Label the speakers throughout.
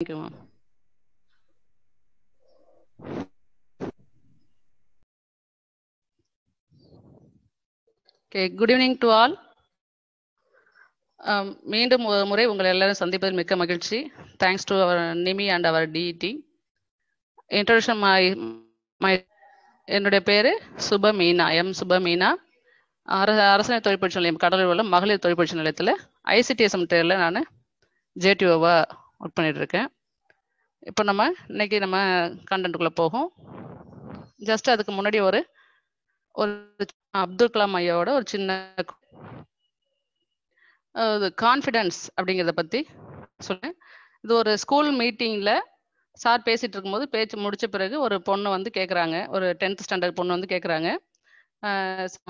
Speaker 1: பண்ணிக்குவோம் okay good evening to all மீண்டும் ஒரு முறை உங்கள் எல்லாரும் சந்திப்பதில் மிக்க மகிழ்ச்சி thanks to our Nimi and our TED introduction my my என்னுடைய பேர் சுப மீனா எம் சுப மீனா அரச அரசு தொழிற்பயிற்சி நிலையம் கடலூர் உள்ள மகளிர் தொழிற்பயிற்சி நிலையத்தில் ஐசிடிஎஸ்எம் டேரில் நான் ஜேடிஓவா ஒர்க் பண்ணிகிட்ருக்கேன் இப்போ நம்ம இன்னைக்கு நம்ம கண்டென்ட்டுக்குள்ளே போகும் ஜஸ்ட் அதுக்கு முன்னாடி ஒரு ஒரு அப்துல் கலாம் ஐயாவோட ஒரு சின்ன கான்ஃபிடென்ஸ் அப்படிங்கிறத பற்றி சொன்னேன் இது ஒரு ஸ்கூல் மீட்டிங்கில் சார் பேசிகிட்டு இருக்கும்போது பேச்சு முடித்த பிறகு ஒரு பொண்ணு வந்து கேட்குறாங்க ஒரு டென்த் ஸ்டாண்டர்ட் பொண்ணு வந்து கேட்குறாங்க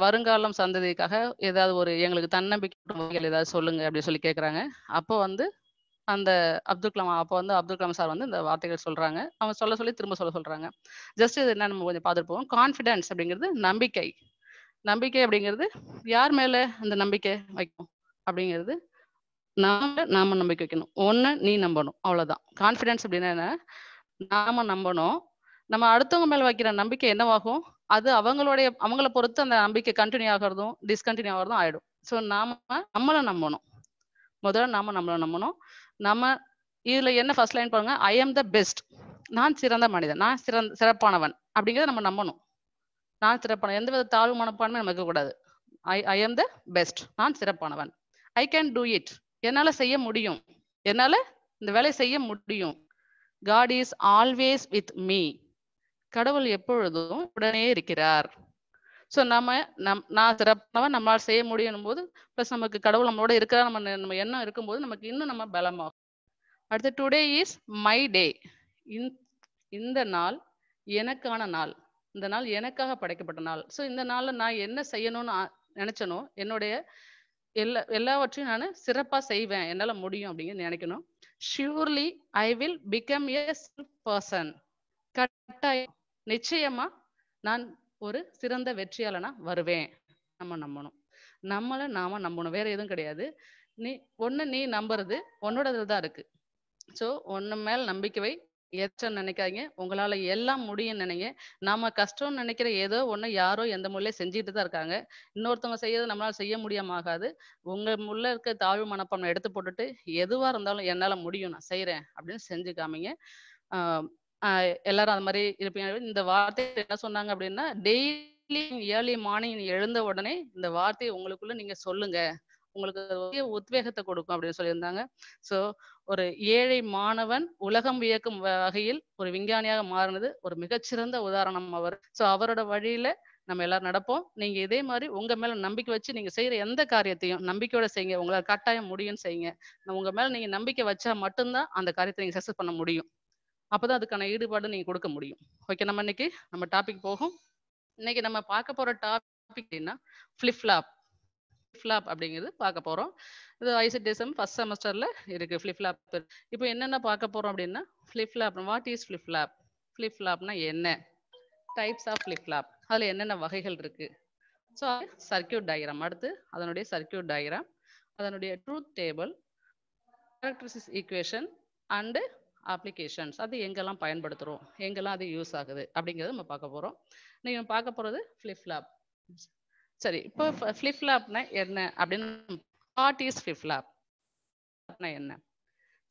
Speaker 1: வருங்காலம் சந்ததிக்காக ஏதாவது ஒரு எங்களுக்கு தன்னம்பிக்கை ஏதாவது சொல்லுங்க அப்படின்னு சொல்லி கேட்குறாங்க அப்போ வந்து அந்த அப்துல் கலாம் அப்போ வந்து அப்துல் கலாம் சார் வந்து இந்த வார்த்தைகள் சொல்றாங்க அவங்க சொல்ல சொல்லி திரும்ப சொல்ல சொல்றாங்க ஜஸ்ட் இது என்ன நம்ம கொஞ்சம் பார்த்துட்டு போவோம் கான்ஃபிடன்ஸ் அப்படிங்கிறது நம்பிக்கை நம்பிக்கை அப்படிங்கிறது யார் மேல அந்த நம்பிக்கை வைக்கும் அப்படிங்கிறது நாம நாம நம்பிக்கை வைக்கணும் ஒன்னு நீ நம்பணும் அவ்வளவுதான் கான்ஃபிடன்ஸ் அப்படின்னா என்ன நாம நம்பணும் நம்ம அடுத்தவங்க மேல வைக்கிற நம்பிக்கை என்னவாகும் அது அவங்களுடைய அவங்கள பொறுத்து அந்த நம்பிக்கை கண்டினியூ ஆகிறதும் டிஸ்கண்டினியூ ஆகிறதும் ஆயிடும் ஸோ நாம நம்மளை நம்பணும் முதல்ல நாம நம்மளை நம்பணும் நம்ம இதுல என்ன ஃபர்ஸ்ட் லைன் பாருங்க ஐ எம் த பெஸ்ட் நான் சிறந்த மனிதன் நான் சிறந்த சிறப்பானவன் அப்படிங்கிறத நம்ம நம்பணும் நான் சிறப்பான எந்த வித தாழ்வு மனப்பான்மை நமக்கு கூடாது ஐ ஐ எம் த பெஸ்ட் நான் சிறப்பானவன் ஐ கேன் டூ இட் என்னால் செய்ய முடியும் என்னால் இந்த வேலையை செய்ய முடியும் God is always with me கடவுள் எப்பொழுதும் உடனே இருக்கிறார் ஸோ நம்ம நம் நான் சிறப்பாக நம்மளால் செய்ய முடியும் போது ப்ளஸ் நமக்கு கடவுள் நம்மளோட இருக்கிற நம்ம நம்ம எண்ணம் இருக்கும்போது நமக்கு இன்னும் நம்ம பலமாகும் அடுத்து டுடே இஸ் மை டே இந்த நாள் எனக்கான நாள் இந்த நாள் எனக்காக படைக்கப்பட்ட நாள் ஸோ இந்த நாளில் நான் என்ன செய்யணும்னு நினைச்சனோ என்னுடைய எல்லா எல்லாவற்றையும் நான் சிறப்பாக செய்வேன் என்னால் முடியும் அப்படின்னு நினைக்கணும் surely I will become a person கட்டாயம் நிச்சயமா நான் ஒரு சிறந்த வெற்றியாளனா வருவேன் நம்ம நம்பணும் நம்மளை நாம நம்பணும் வேற எதுவும் கிடையாது நீ ஒண்ணு நீ நம்புறது உன்னோட இதுதான் இருக்கு ஸோ ஒன்று மேல் நம்பிக்கை ஏற்றம் நினைக்காதீங்க உங்களால எல்லாம் முடியும் நினைங்க நாம கஷ்டம்னு நினைக்கிற ஏதோ ஒண்ணு யாரோ எந்த முறையில செஞ்சுட்டு தான் இருக்காங்க இன்னொருத்தவங்க செய்யறது நம்மளால செய்ய முடியாம உங்க முள்ள இருக்க தாழ்வு மனப்பான்மை எடுத்து போட்டுட்டு எதுவா இருந்தாலும் என்னால முடியும் நான் செய்யறேன் அப்படின்னு செஞ்சு காமிங்க எல்லாரும் அது மாதிரி இருப்பீங்க இந்த வார்த்தை என்ன சொன்னாங்க அப்படின்னா டெய்லி இயர்லி மார்னிங் எழுந்த உடனே இந்த வார்த்தையை உங்களுக்குள்ள நீங்க சொல்லுங்க உங்களுக்கு உத்வேகத்தை கொடுக்கும் அப்படின்னு சொல்லியிருந்தாங்க ஸோ ஒரு ஏழை மாணவன் உலகம் வியக்கும் வகையில் ஒரு விஞ்ஞானியாக மாறினது ஒரு மிகச்சிறந்த உதாரணம் அவர் ஸோ அவரோட வழியில நம்ம எல்லாரும் நடப்போம் நீங்க இதே மாதிரி உங்க மேல நம்பிக்கை வச்சு நீங்க செய்யற எந்த காரியத்தையும் நம்பிக்கையோட செய்யுங்க உங்களால் கட்டாயம் முடியும்னு செய்யுங்க உங்க மேல நீங்க நம்பிக்கை வச்சா மட்டும்தான் அந்த காரியத்தை நீங்க சக்சஸ் பண்ண முடியும் அப்போதான் அதுக்கான ஈடுபாடு நீங்கள் கொடுக்க முடியும் ஓகே நம்ம இன்னைக்கு நம்ம டாபிக் போகும் இன்னைக்கு நம்ம பார்க்க போகிற டாபிக் என்ன ஃபிளிப்ளாப் ஃப்ளாப் அப்படிங்கிறது பார்க்க போகிறோம் இது டேசம் ஃபர்ஸ்ட் செமஸ்டரில் இருக்குது ஃபிளிப்ளாப் இப்போ என்னென்ன பார்க்க போகிறோம் அப்படின்னா ஃபிளிப்ளாப் வாட் இஸ் ஃபிளிப்ளாப் ஃபிளிப்ளாப்னா என்ன டைப்ஸ் ஆஃப் ஃபிளிப்ளாப் அதில் என்னென்ன வகைகள் இருக்குது ஸோ சர்க்கியூட் டயக்ராம் அடுத்து அதனுடைய சர்க்கியூட் டயக்ராம் அதனுடைய truth table characteristics equation and applications அது எங்கெல்லாம் பயன்படுத்துகிறோம் எங்கெல்லாம் அது யூஸ் ஆகுது அப்படிங்கிறத நம்ம பார்க்க போகிறோம் நீங்கள் பார்க்க போகிறது ஃப்ளிப் சரி இப்போ ஃப்ளிப் என்ன அப்படின்னு வாட் இஸ் ஃப்ளிப் என்ன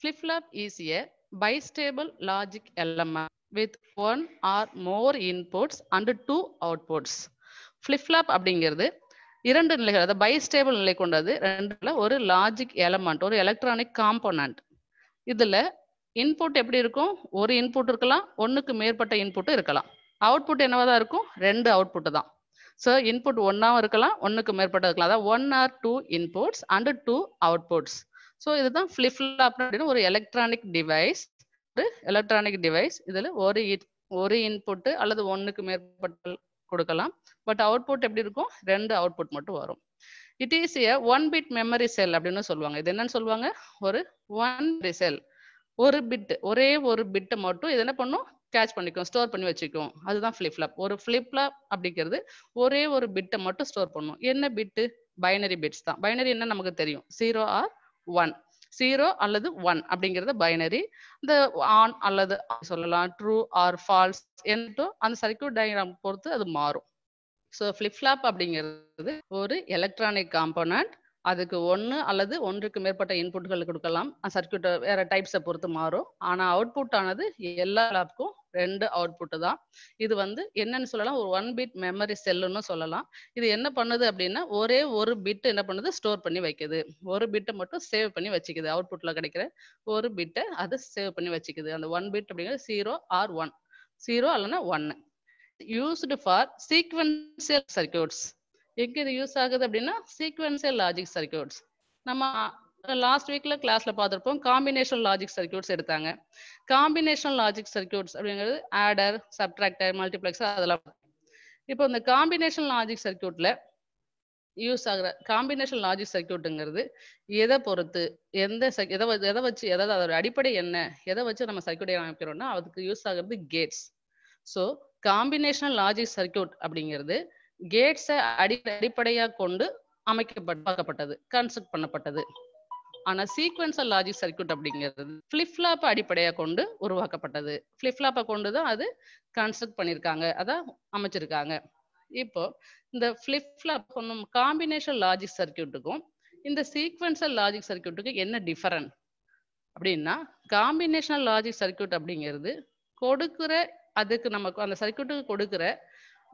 Speaker 1: flip flop is a bistable logic element with one or more inputs and two outputs flip அப்படிங்கிறது இரண்டு நிலைகள் அதாவது பைஸ்டேபிள் நிலை கொண்டது ரெண்டுல ஒரு லாஜிக் எலமெண்ட் ஒரு எலக்ட்ரானிக் காம்போனன்ட் இதுல இன்புட் எப்படி இருக்கும் ஒரு இன்புட் இருக்கலாம் ஒன்றுக்கு மேற்பட்ட இன்புட் இருக்கலாம் அவுட்புட் என்னவா தான் இருக்கும் ரெண்டு அவுட்புட்டு தான் ஸோ இன்புட் ஒன்றாவும் இருக்கலாம் ஒன்றுக்கு மேற்பட்ட இருக்கலாம் அதாவது one or two inputs and two outputs so இதுதான் ஃபிளிப் அப்படின்னு ஒரு எலக்ட்ரானிக் டிவைஸ் ஒரு எலக்ட்ரானிக் டிவைஸ் இதில் ஒரு ஒரு இன்புட்டு அல்லது ஒன்றுக்கு மேற்பட்ட கொடுக்கலாம் பட் அவுட்புட் எப்படி இருக்கும் ரெண்டு அவுட்புட் மட்டும் வரும் it is a one bit memory cell அப்படின்னு சொல்லுவாங்க இது என்னன்னு சொல்லுவாங்க ஒரு ஒன் செல் ஒரு பிட் ஒரே ஒரு பிட்டை மட்டும் இது என்ன பண்ணும் கேட்ச் பண்ணிக்கும் ஸ்டோர் பண்ணி வச்சுக்கும் அதுதான் ஃபிளிப் ஒரு ஃபிளிப் அப்படிங்கிறது ஒரே ஒரு பிட்டை மட்டும் ஸ்டோர் பண்ணும் என்ன பிட்டு பைனரி பிட்ஸ் தான் பைனரி என்ன நமக்கு தெரியும் ஜீரோ ஆர் ஒன் ஜீரோ அல்லது ஒன் அப்படிங்கிறது பைனரி இந்த ஆன் அல்லது சொல்லலாம் ட்ரூ ஆர் ஃபால்ஸ் என்றும் அந்த சர்க்கியூட் டயக்ராம் பொறுத்து அது மாறும் ஸோ ஃப்ளிப் அப்படிங்கிறது ஒரு எலக்ட்ரானிக் காம்போனன்ட் அதுக்கு ஒன்று அல்லது ஒன்றுக்கு மேற்பட்ட இன்புட்கள் கொடுக்கலாம் சர்க்கியூட்டை வேற டைப்ஸை பொறுத்து மாறும் ஆனால் அவுட்புட் ஆனது எல்லா லேப்க்கும் ரெண்டு அவுட்புட்டு தான் இது வந்து என்னன்னு சொல்லலாம் ஒரு ஒன் பிட் மெமரி செல்லுன்னு சொல்லலாம் இது என்ன பண்ணுது அப்படின்னா ஒரே ஒரு பிட் என்ன பண்ணுது ஸ்டோர் பண்ணி வைக்குது ஒரு பிட்டை மட்டும் சேவ் பண்ணி வச்சுக்குது அவுட்புட்டில் கிடைக்கிற ஒரு பிட்டை அது சேவ் பண்ணி வச்சுக்குது அந்த ஒன் பிட் அப்படிங்கிறது ஜீரோ ஆர் ஒன் ஜீரோ அல்லைன்னா ஒன்னு யூஸ்டு ஃபார் சீக்வன்சியல் சர்க்கியூட்ஸ் எங்கே இது யூஸ் ஆகுது அப்படின்னா சீக்வன்சியல் லாஜிக் சர்க்கியூட்ஸ் நம்ம லாஸ்ட் வீக்ல கிளாஸ்ல பார்த்துருப்போம் காம்பினேஷன் லாஜிக் சர்க்கியூட்ஸ் எடுத்தாங்க காம்பினேஷன் லாஜிக் சர்க்கியூட்ஸ் அப்படிங்கிறது ஆடர் சப்ட்ராக்டர் மல்டிப்ளெக்ஸர் அதெல்லாம் இப்போ இந்த காம்பினேஷன் லாஜிக் சர்க்கியூட்ல யூஸ் ஆகிற காம்பினேஷன் லாஜிக் சர்க்கியூட்டுங்கிறது எதை பொறுத்து எந்த எதை எதை வச்சு எதாவது அதோட அடிப்படை என்ன எதை வச்சு நம்ம சர்க்கியூட்டை அமைக்கிறோம்னா அதுக்கு யூஸ் ஆகிறது gates so combination logic circuit அப்படிங்கிறது கேட்ஸை அடி அடிப்படையாக கொண்டு அமைக்கப்பட்டது கன்ஸ்ட்ரக்ட் பண்ணப்பட்டது ஆனால் சீக்வன்சல் லாஜிக் சர்க்கியூட் அப்படிங்கிறது ஃப்ளிப்ஃப்ளாப்பை அடிப்படையாக கொண்டு உருவாக்கப்பட்டது ஃப்ளிப்ஃப்ளாப்பை கொண்டு தான் அது கன்ஸ்ட்ரக்ட் பண்ணியிருக்காங்க அதான் அமைச்சிருக்காங்க இப்போ இந்த ஃப்ளிப்ஃப்ளாப் ஒன்றும் காம்பினேஷன் லாஜிக் சர்க்கியூட்டுக்கும் இந்த சீக்வன்சல் லாஜிக் சர்க்கியூட்டுக்கு என்ன டிஃபரன் அப்படின்னா காம்பினேஷனல் லாஜிக் சர்க்கியூட் அப்படிங்கிறது கொடுக்குற அதுக்கு நமக்கு அந்த சர்க்கியூட்டுக்கு கொடுக்குற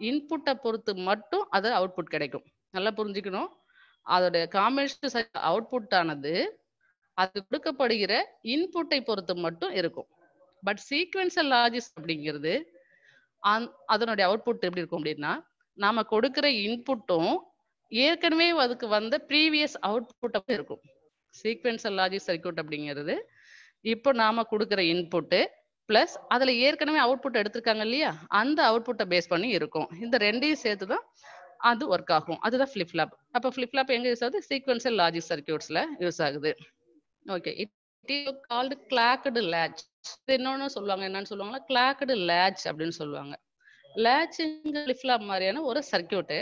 Speaker 1: இன்புட்டை பொறுத்து மட்டும் அது அவுட்புட் கிடைக்கும் நல்லா புரிஞ்சுக்கணும் அதோடைய காம்பினேஷன் அவுட்புட் ஆனது அது கொடுக்கப்படுகிற இன்புட்டை பொறுத்து மட்டும் இருக்கும் பட் சீக்வென்சல் லாஜிஸ் அப்படிங்கிறது அந் அதனுடைய அவுட்புட் எப்படி இருக்கும் அப்படின்னா நாம் கொடுக்குற இன்புட்டும் ஏற்கனவே அதுக்கு வந்த ப்ரீவியஸ் அவுட்புட்டாக இருக்கும் சீக்வென்சல் லாஜிக் சர்க்கியூட் அப்படிங்கிறது இப்போ நாம் கொடுக்குற இன்புட்டு ப்ளஸ் அதில் ஏற்கனவே அவுட்புட் எடுத்திருக்காங்க இல்லையா அந்த அவுட்புட்டை பேஸ் பண்ணி இருக்கும் இந்த ரெண்டையும் சேர்த்து தான் அது ஒர்க் ஆகும் அதுதான் ஃப்ளிப்ளாப் அப்போ ஃப்ளிப் எங்கே யூஸ் ஆகுது சீக்வன்சியல் லாஜிக் சர்க்கியூட்ஸில் யூஸ் ஆகுது okay it called clocked latch இன்னொன்னு சொல்லுவாங்க என்னன்னு சொல்லுவாங்கன்னா கிளாக்டு லேட்ச் அப்படின்னு சொல்லுவாங்க லேட்சுங்க ஃப்ளிப் மாதிரியான ஒரு சர்க்கியூட்டு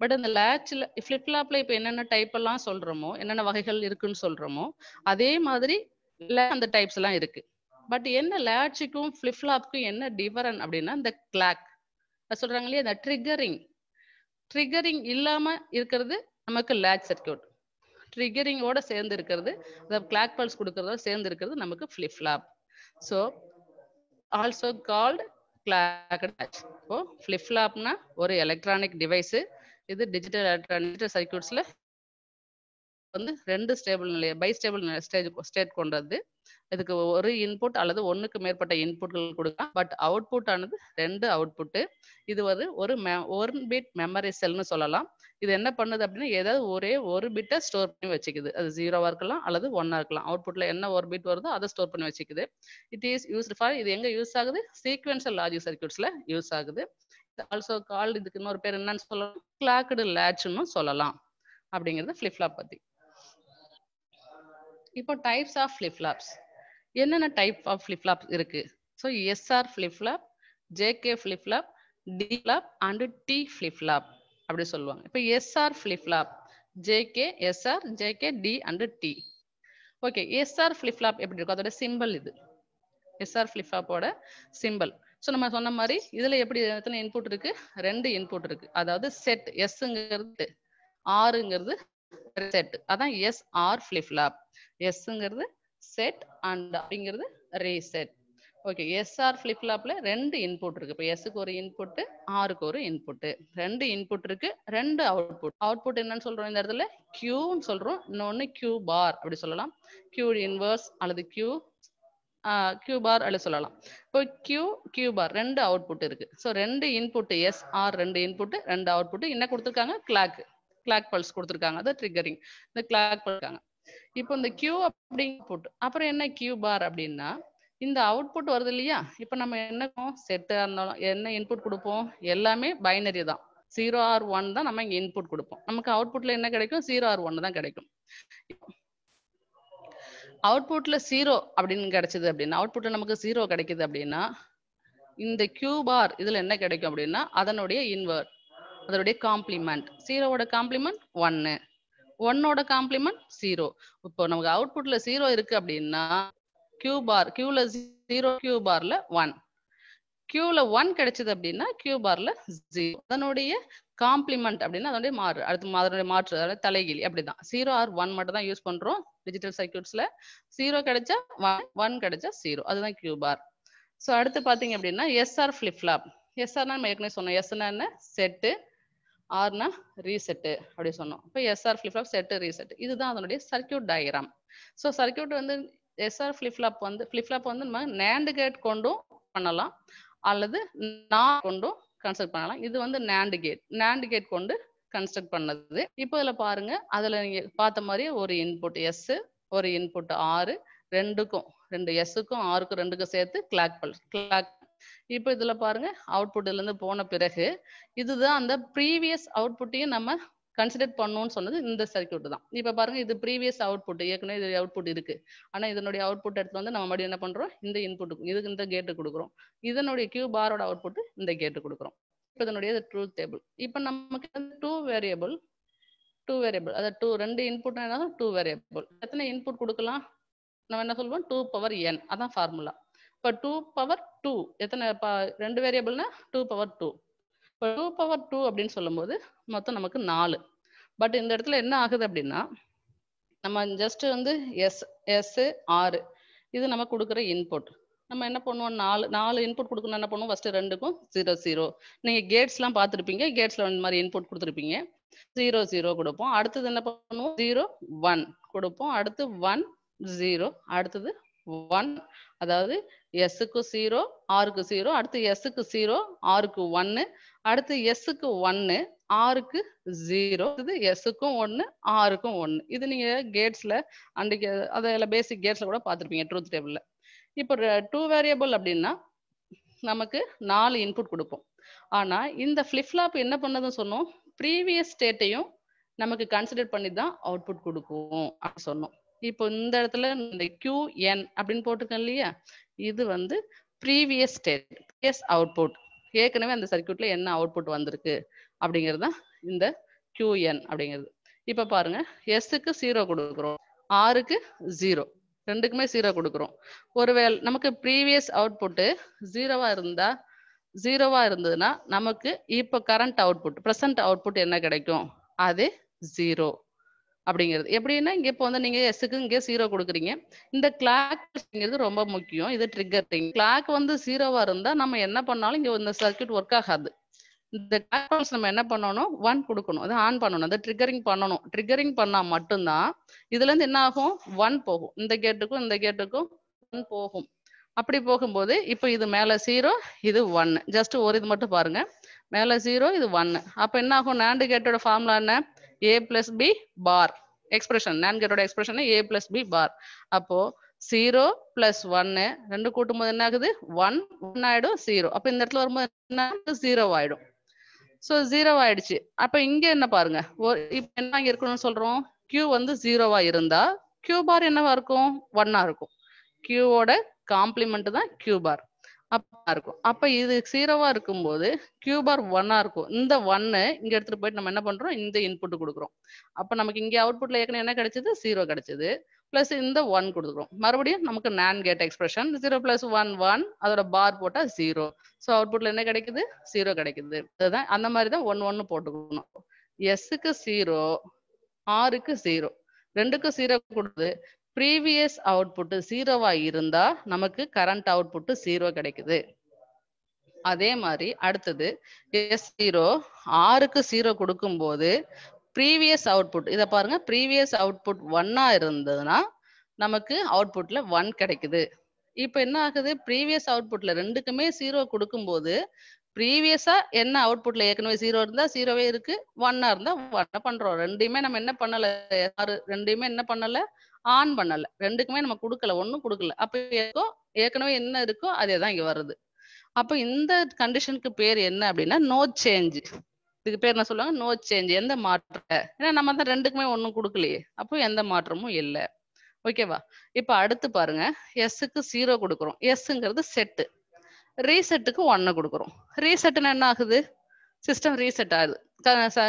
Speaker 1: பட் அந்த லேட்சில் ஃப்ளிப் இப்போ என்னென்ன டைப் எல்லாம் சொல்கிறோமோ என்னென்ன வகைகள் இருக்குன்னு சொல்கிறோமோ அதே மாதிரி அந்த டைப்ஸ் எல்லாம் இருக்குது பட் என்ன லேட்சிக்கும் ஃப்ளிப்ஃப்ளாப்க்கும் என்ன டிஃபரன் அப்படின்னா இந்த கிளாக் சொல்றாங்க இல்லையா இந்த ட்ரிகரிங் ட்ரிகரிங் இல்லாம இருக்கிறது நமக்கு லேட் சர்க்கியூட் ட்ரிகரிங்கோட சேர்ந்து இருக்கிறது அதாவது கிளாக் பல்ஸ் கொடுக்கறதோட சேர்ந்து இருக்கிறது நமக்கு flip flop so also called clock latch இப்போ ஃப்ளிப்ஃப்ளாப்னா ஒரு எலக்ட்ரானிக் டிவைஸு இது டிஜிட்டல் எலக்ட்ரானிக் சர்க்கியூட்ஸில் வந்து ரெண்டு ஸ்டேபிள் நிலையை பை ஸ்டேபிள் ஸ்டேஜ் ஸ்டேட் கொண்டது இதுக்கு ஒரு இன்புட் அல்லது ஒன்றுக்கு மேற்பட்ட இன்புட்கள் கொடுக்கலாம் பட் அவுட்புட் ஆனது ரெண்டு அவுட்புட்டு இது வந்து ஒரு மெ ஒன் பிட் மெமரி செல்னு சொல்லலாம் இது என்ன பண்ணுது அப்படின்னா ஏதாவது ஒரே ஒரு பிட்டை ஸ்டோர் பண்ணி வச்சுக்குது அது ஜீரோவாக இருக்கலாம் அல்லது ஒன்னாக இருக்கலாம் அவுட்புட்ல என்ன ஒரு பிட் வருதோ அதை ஸ்டோர் பண்ணி வச்சுக்குது இட் இஸ் யூஸ் ஃபார் இது எங்கே யூஸ் ஆகுது சீக்வென்சல் லாஜிக் சர்க்கியூட்ஸில் யூஸ் ஆகுது ஆல்சோ கால் இதுக்கு இன்னொரு பேர் என்னன்னு சொல்லலாம் கிளாக்குடு லேட்ச்னு சொல்லலாம் அப்படிங்கிறது ஃப்ளிப்லாப் பற்றி இப்போ டைப்ஸ் ஆஃப் ஃப்ளிப்ஃப்ளாப்ஸ் என்னென்ன டைப் ஆஃப் ஃப்ளிப்ஃப்ளாப் இருக்கு so SR flip flop JK flip flop D flop and T flip flop அப்படி சொல்லுவாங்க இப்போ SR flip flop JK SR JK D and T okay SR flip flop எப்படி இருக்கும் அதோட சிம்பிள் இது எஸ்ஆர் ஃப்ளிப்ஃப்ளாப்போட சிம்பிள் ஸோ நம்ம சொன்ன மாதிரி இதில் எப்படி எத்தனை இன்புட் இருக்கு ரெண்டு இன்புட் இருக்கு அதாவது செட் எஸ்ங்கிறது ஆறுங்கிறது செட் அதான் எஸ் ஆர் ஃப்ளிப்ஃப்ளாப் எஸ்ஸுங்கிறது செட் அண்ட் அப்படிங்கிறது ரீசெட் ஓகே எஸ்ஆர் ஃப்ளிப்லாப்ல ரெண்டு இன்புட் இருக்கு இப்போ எஸ்ஸுக்கு ஒரு இன்புட்டு ஆருக்கு ஒரு இன்புட்டு ரெண்டு இன்புட் இருக்கு ரெண்டு அவுட்புட் அவுட்புட் என்னன்னு சொல்றோம் இந்த இடத்துல கியூன்னு சொல்றோம் இன்னொன்று கியூ பார் அப்படி சொல்லலாம் கியூ இன்வர்ஸ் அல்லது கியூ கியூ பார் அல்லது சொல்லலாம் இப்போ கியூ கியூ பார் ரெண்டு அவுட்புட் இருக்கு ஸோ ரெண்டு இன்புட் எஸ் ஆர் ரெண்டு இன்புட் ரெண்டு அவுட்புட் என்ன கொடுத்துருக்காங்க கிளாக் கிளாக் பல்ஸ் கொடுத்துருக்காங்க அது ட்ரிகரிங் இந்த கிளாக் பண்ணிருக்காங்க இப்போ இந்த கியூ அப்படி புட் அப்புறம் என்ன கியூ பார் அப்படின்னா இந்த அவுட்புட் வருது இல்லையா இப்போ நம்ம என்ன செட்டாக இருந்தாலும் என்ன இன்புட் கொடுப்போம் எல்லாமே பைனரி தான் ஜீரோ ஆர் ஒன் தான் நம்ம இங்கே இன்புட் கொடுப்போம் நமக்கு அவுட்புட்டில் என்ன கிடைக்கும் ஜீரோ ஆர் ஒன் தான் கிடைக்கும் அவுட்புட்டில் ஜீரோ அப்படின்னு கிடைச்சிது அப்படின்னா அவுட்புட்டில் நமக்கு ஜீரோ கிடைக்குது அப்படின்னா இந்த கியூ பார் இதில் என்ன கிடைக்கும் அப்படின்னா அதனுடைய இன்வெர்ட் அதனுடைய காம்ப்ளிமெண்ட் ஜீரோவோட காம்ப்ளிமெண்ட் ஒன்னு ஒன்னோட காம்ப்ளிமெண்ட் ஜீரோ இப்போ நமக்கு அவுட்புட்ல ஜீரோ இருக்கு அப்படின்னா கியூ பார் கியூல ஜீரோ கியூ பார்ல ஒன் கியூல ஒன் கிடைச்சது அப்படின்னா கியூ பார்ல ஜீரோ அதனுடைய காம்ப்ளிமெண்ட் அப்படின்னா அதனுடைய மாறு அடுத்து அதனுடைய மாற்று அதாவது தலைகீழி அப்படிதான் ஜீரோ ஆர் ஒன் மட்டும் தான் யூஸ் பண்றோம் டிஜிட்டல் சர்க்கியூட்ஸ்ல ஜீரோ கிடைச்சா ஒன் ஒன் கிடைச்சா ஜீரோ அதுதான் கியூ பார் ஸோ அடுத்து பார்த்தீங்க அப்படின்னா எஸ்ஆர் ஃபிளிப் ஃப்ளாப் எஸ்ஆர்னா நம்ம ஏற்கனவே சொன்னோம் எஸ்னா என்ன செட்டு ஆர்னா ரீசெட்டு அப்படி சொன்னோம் இப்போ எஸ்ஆர் ஃப்ளிப்ஃப்ளாப் செட்டு ரீசெட் இதுதான் அதனுடைய சர்க்கியூட் டயக்ராம் ஸோ சர்க்கியூட் வந்து எஸ்ஆர் ஃப்ளிப்ஃப்ளாப் வந்து ஃப்ளிப்ஃப்ளாப் வந்து நம்ம நேண்டு கேட் கொண்டும் பண்ணலாம் அல்லது நான் கொண்டும் கன்ஸ்ட்ரக்ட் பண்ணலாம் இது வந்து நேண்டு கேட் நேண்டு கேட் கொண்டு கன்ஸ்ட்ரக்ட் பண்ணது இப்போ இதில் பாருங்க அதில் நீங்கள் பார்த்த மாதிரி ஒரு இன்புட் எஸ்ஸு ஒரு இன்புட் ஆறு ரெண்டுக்கும் ரெண்டு எஸ்ஸுக்கும் ஆறுக்கும் ரெண்டுக்கும் சேர்த்து கிளாக் பல் கிளாக் இப்போ இதுல பாருங்க அவுட்புட்ல இருந்து போன பிறகு இதுதான் அந்த ப்ரீவியஸ் அவுட்புட்டையும் நம்ம கன்சிடர் பண்ணணும்னு சொன்னது இந்த சர்க்கியூட் தான் இப்போ பாருங்க இது ப்ரீவியஸ் அவுட்புட் ஏற்கனவே இது அவுட்புட் இருக்கு ஆனால் இதனுடைய அவுட்புட் எடுத்து வந்து நம்ம மறுபடியும் என்ன பண்றோம் இந்த இன்புட் இதுக்கு இந்த கேட்டு கொடுக்குறோம் இதனுடைய கியூ பாரோட அவுட்புட் இந்த கேட்டு கொடுக்குறோம் இப்போ இதனுடைய ட்ரூ டேபிள் இப்போ நமக்கு டூ வேரியபிள் டூ வேரியபிள் அதாவது டூ ரெண்டு இன்புட் டூ வேரியபிள் எத்தனை இன்புட் கொடுக்கலாம் நம்ம என்ன சொல்லுவோம் டூ பவர் என் அதான் ஃபார்முலா இப்போ டூ பவர் டூ எத்தனை ரெண்டு வேரியபிள்னா டூ பவர் டூ இப்போ டூ பவர் டூ அப்படின்னு சொல்லும்போது மொத்தம் நமக்கு நாலு பட் இந்த இடத்துல என்ன ஆகுது அப்படின்னா நம்ம ஜஸ்ட் வந்து எஸ் எஸ் ஆறு இது நம்ம கொடுக்குற இன்புட் நம்ம என்ன பண்ணுவோம் நாலு நாலு இன்புட் கொடுக்கணும் என்ன பண்ணுவோம் ஃபஸ்ட்டு ரெண்டுக்கும் ஜீரோ ஜீரோ நீங்கள் கேட்ஸ்லாம் பார்த்துருப்பீங்க கேட்ஸில் இந்த மாதிரி இன்புட் கொடுத்துருப்பீங்க ஜீரோ ஜீரோ கொடுப்போம் அடுத்தது என்ன பண்ணுவோம் ஜீரோ ஒன் கொடுப்போம் அடுத்து ஒன் ஜீரோ அடுத்தது ஒன் அதாவது எஸ்ஸுக்கு ஜீரோ ஆறுக்கு ஜீரோ அடுத்து எஸ்ஸுக்கு ஜீரோ ஆறுக்கு ஒன்று அடுத்து எஸ்ஸுக்கு ஒன்று ஆறுக்கு ஜீரோ இது எஸ்ஸுக்கும் ஒன்று ஆறுக்கும் ஒன்று இது நீங்கள் கேட்ஸில் அன்றைக்கு அதில் பேசிக் கேட்ஸில் கூட பார்த்துருப்பீங்க ட்ரூத் டேபிளில் இப்போ டூ வேரியபிள் அப்படின்னா நமக்கு நாலு இன்புட் கொடுப்போம் ஆனால் இந்த ஃப்ளிப்ஃப்ளாப் என்ன பண்ணதுன்னு சொன்னோம் ப்ரீவியஸ் ஸ்டேட்டையும் நமக்கு கன்சிடர் பண்ணி தான் அவுட்புட் கொடுக்கும் அப்படின்னு சொன்னோம் இப்போ இந்த இடத்துல இந்த என் அப்படின்னு போட்டிருக்கேன் இல்லையா இது வந்து ப்ரீவியஸ் ஸ்டேட் ப்ரீவியஸ் அவுட்புட் ஏற்கனவே அந்த சர்க்கியூட்ல என்ன அவுட்புட் வந்திருக்கு அப்படிங்கிறது தான் இந்த என் அப்படிங்கிறது இப்போ பாருங்க எஸ்க்கு ஜீரோ கொடுக்குறோம் ஆறுக்கு ஜீரோ ரெண்டுக்குமே ஜீரோ கொடுக்குறோம் ஒருவேளை நமக்கு ப்ரீவியஸ் அவுட்புட்டு ஜீரோவாக இருந்தால் ஜீரோவாக இருந்ததுன்னா நமக்கு இப்போ கரண்ட் அவுட்புட் ப்ரெசன்ட் அவுட்புட் என்ன கிடைக்கும் அது ஜீரோ அப்படிங்கிறது எப்படின்னா இங்கே இப்போ வந்து நீங்க எஸ்க்கு இங்கே ஜீரோ கொடுக்குறீங்க இந்த கிளாக்ங்கிறது ரொம்ப முக்கியம் இது ட்ரிக்கரிங் கிளாக் வந்து ஜீரோவா இருந்தா நம்ம என்ன பண்ணாலும் இங்க இந்த சர்க்கியூட் ஒர்க் ஆகாது இந்த கிளாக் நம்ம என்ன பண்ணணும் ஒன் கொடுக்கணும் அது ஆன் பண்ணணும் அதை ட்ரிகரிங் பண்ணணும் ட்ரிகரிங் பண்ணா மட்டும்தான் இதுல என்ன ஆகும் ஒன் போகும் இந்த கேட்டுக்கும் இந்த கேட்டுக்கும் ஒன் போகும் அப்படி போகும்போது இப்போ இது மேல ஜீரோ இது ஒன்னு ஜஸ்ட் ஒரு இது மட்டும் பாருங்க மேலே ஜீரோ இது ஒன்று அப்போ என்ன ஆகும் நேண்டு கேட்டோட ஃபார்முலா என்ன A plus B bar expression NAND கேட்டோட expression A plus B bar அப்போ ஜீரோ பிளஸ் ஒன்னு ரெண்டு கூட்டும் போது என்ன ஆகுது ஒன் ஒன் ஆயிடும் ஜீரோ அப்போ இந்த இடத்துல வரும்போது என்ன ஜீரோ ஆயிடும் ஸோ ஜீரோ ஆயிடுச்சு அப்போ இங்கே என்ன பாருங்க ஒரு இப்போ என்ன இருக்கணும்னு சொல்றோம் கியூ வந்து ஜீரோவா இருந்தா கியூ பார் என்னவா இருக்கும் ஒன்னா இருக்கும் கியூவோட காம்ப்ளிமெண்ட் தான் கியூ பார் அப்பா இருக்கும் அப்ப இது சீரோவா இருக்கும்போது கியூபார் ஒன்னா இருக்கும் இந்த ஒன்னு இங்க எடுத்துட்டு போயிட்டு நம்ம என்ன பண்றோம் இந்த இன்புட் கொடுக்குறோம் அப்ப நமக்கு இங்க அவுட்புட்ல ஏற்கனவே என்ன கிடைச்சது சீரோ கிடைச்சது பிளஸ் இந்த ஒன் கொடுக்குறோம் மறுபடியும் நமக்கு NAND gate expression zero plus one one அதோட பார் போட்டா ஜீரோ ஸோ அவுட்புட்ல என்ன கிடைக்குது ஜீரோ கிடைக்குது அதுதான் அந்த மாதிரி தான் ஒன் ஒன்னு போட்டுக்கணும் எஸ்ஸுக்கு ஜீரோ ஆறுக்கு ஜீரோ ரெண்டுக்கும் ஜீரோ கொடுக்குது ப்ரீவியஸ் அவுட்புட்டு ஜீரோவாக இருந்தால் நமக்கு கரண்ட் அவுட்புட்டு ஜீரோ கிடைக்குது அதே மாதிரி அடுத்தது எஸ் ஜீரோ ஆறுக்கு ஜீரோ போது ப்ரீவியஸ் அவுட்புட் இதை பாருங்க ப்ரீவியஸ் அவுட்புட் ஒன்னாக இருந்ததுன்னா நமக்கு அவுட்புட்டில் ஒன் கிடைக்குது இப்போ என்ன ஆகுது ப்ரீவியஸ் அவுட்புட்டில் ரெண்டுக்குமே ஜீரோ போது ப்ரீவியஸாக என்ன அவுட்புட்டில் ஏற்கனவே ஜீரோ இருந்தால் ஜீரோவே இருக்குது ஒன்னாக இருந்தால் ஒன்னை பண்ணுறோம் ரெண்டையுமே நம்ம என்ன பண்ணலை யாரு ரெண்டையுமே என்ன பண்ணலை ஆன் பண்ணல ரெண்டுக்குமே நம்ம கொடுக்கல ஒன்றும் கொடுக்கல அப்போ ஏதோ ஏற்கனவே என்ன இருக்கோ அதே தான் இங்கே வருது அப்போ இந்த கண்டிஷனுக்கு பேர் என்ன அப்படின்னா நோ சேஞ்ச் இதுக்கு பேர் என்ன சொல்லுவாங்க நோ சேஞ்ச் எந்த மாற்றம் ஏன்னா நம்ம தான் ரெண்டுக்குமே ஒன்றும் கொடுக்கலையே அப்போ எந்த மாற்றமும் இல்லை ஓகேவா இப்போ அடுத்து பாருங்க எஸ்ஸுக்கு ஜீரோ கொடுக்குறோம் எஸ்ஸுங்கிறது செட்டு ரீசெட்டுக்கு ஒன்னு கொடுக்குறோம் ரீசெட்டுன்னு என்ன ஆகுது சிஸ்டம் ரீசெட் ஆகுது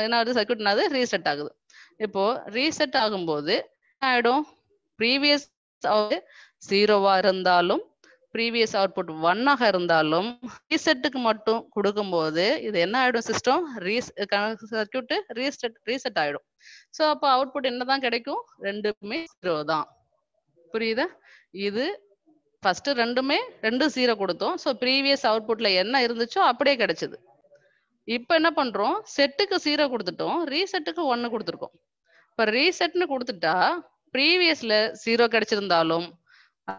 Speaker 1: என்ன ஆகுது சர்க்கியூட்னாது ரீசெட் ஆகுது இப்போ ரீசெட் ஆகும்போது ஆயிடும் ப்ரீவியஸ் ஜீரோவா இருந்தாலும் ப்ரீவியஸ் அவுட்புட் ஒன்னாக இருந்தாலும் ரீசெட்டுக்கு மட்டும் கொடுக்கும்போது இது என்ன ஆயிடும் சிஸ்டம் ரீஸ் சர்க்கியூட் ரீசெட் ரீசெட் ஆயிடும் ஸோ அப்போ அவுட்புட் என்னதான் கிடைக்கும் ரெண்டுமே ஜீரோ தான் புரியுதா இது ஃபர்ஸ்ட் ரெண்டுமே ரெண்டு ஜீரோ கொடுத்தோம் ஸோ ப்ரீவியஸ் அவுட்புட்ல என்ன இருந்துச்சோ அப்படியே கிடைச்சது இப்போ என்ன பண்றோம் செட்டுக்கு ஜீரோ கொடுத்துட்டோம் ரீசெட்டுக்கு ஒன்னு கொடுத்துருக்கோம் இப்போ ரீசெட்னு கொடுத்துட்டா ப்ரீவியஸ்ல ஜீரோ கிடைச்சிருந்தாலும்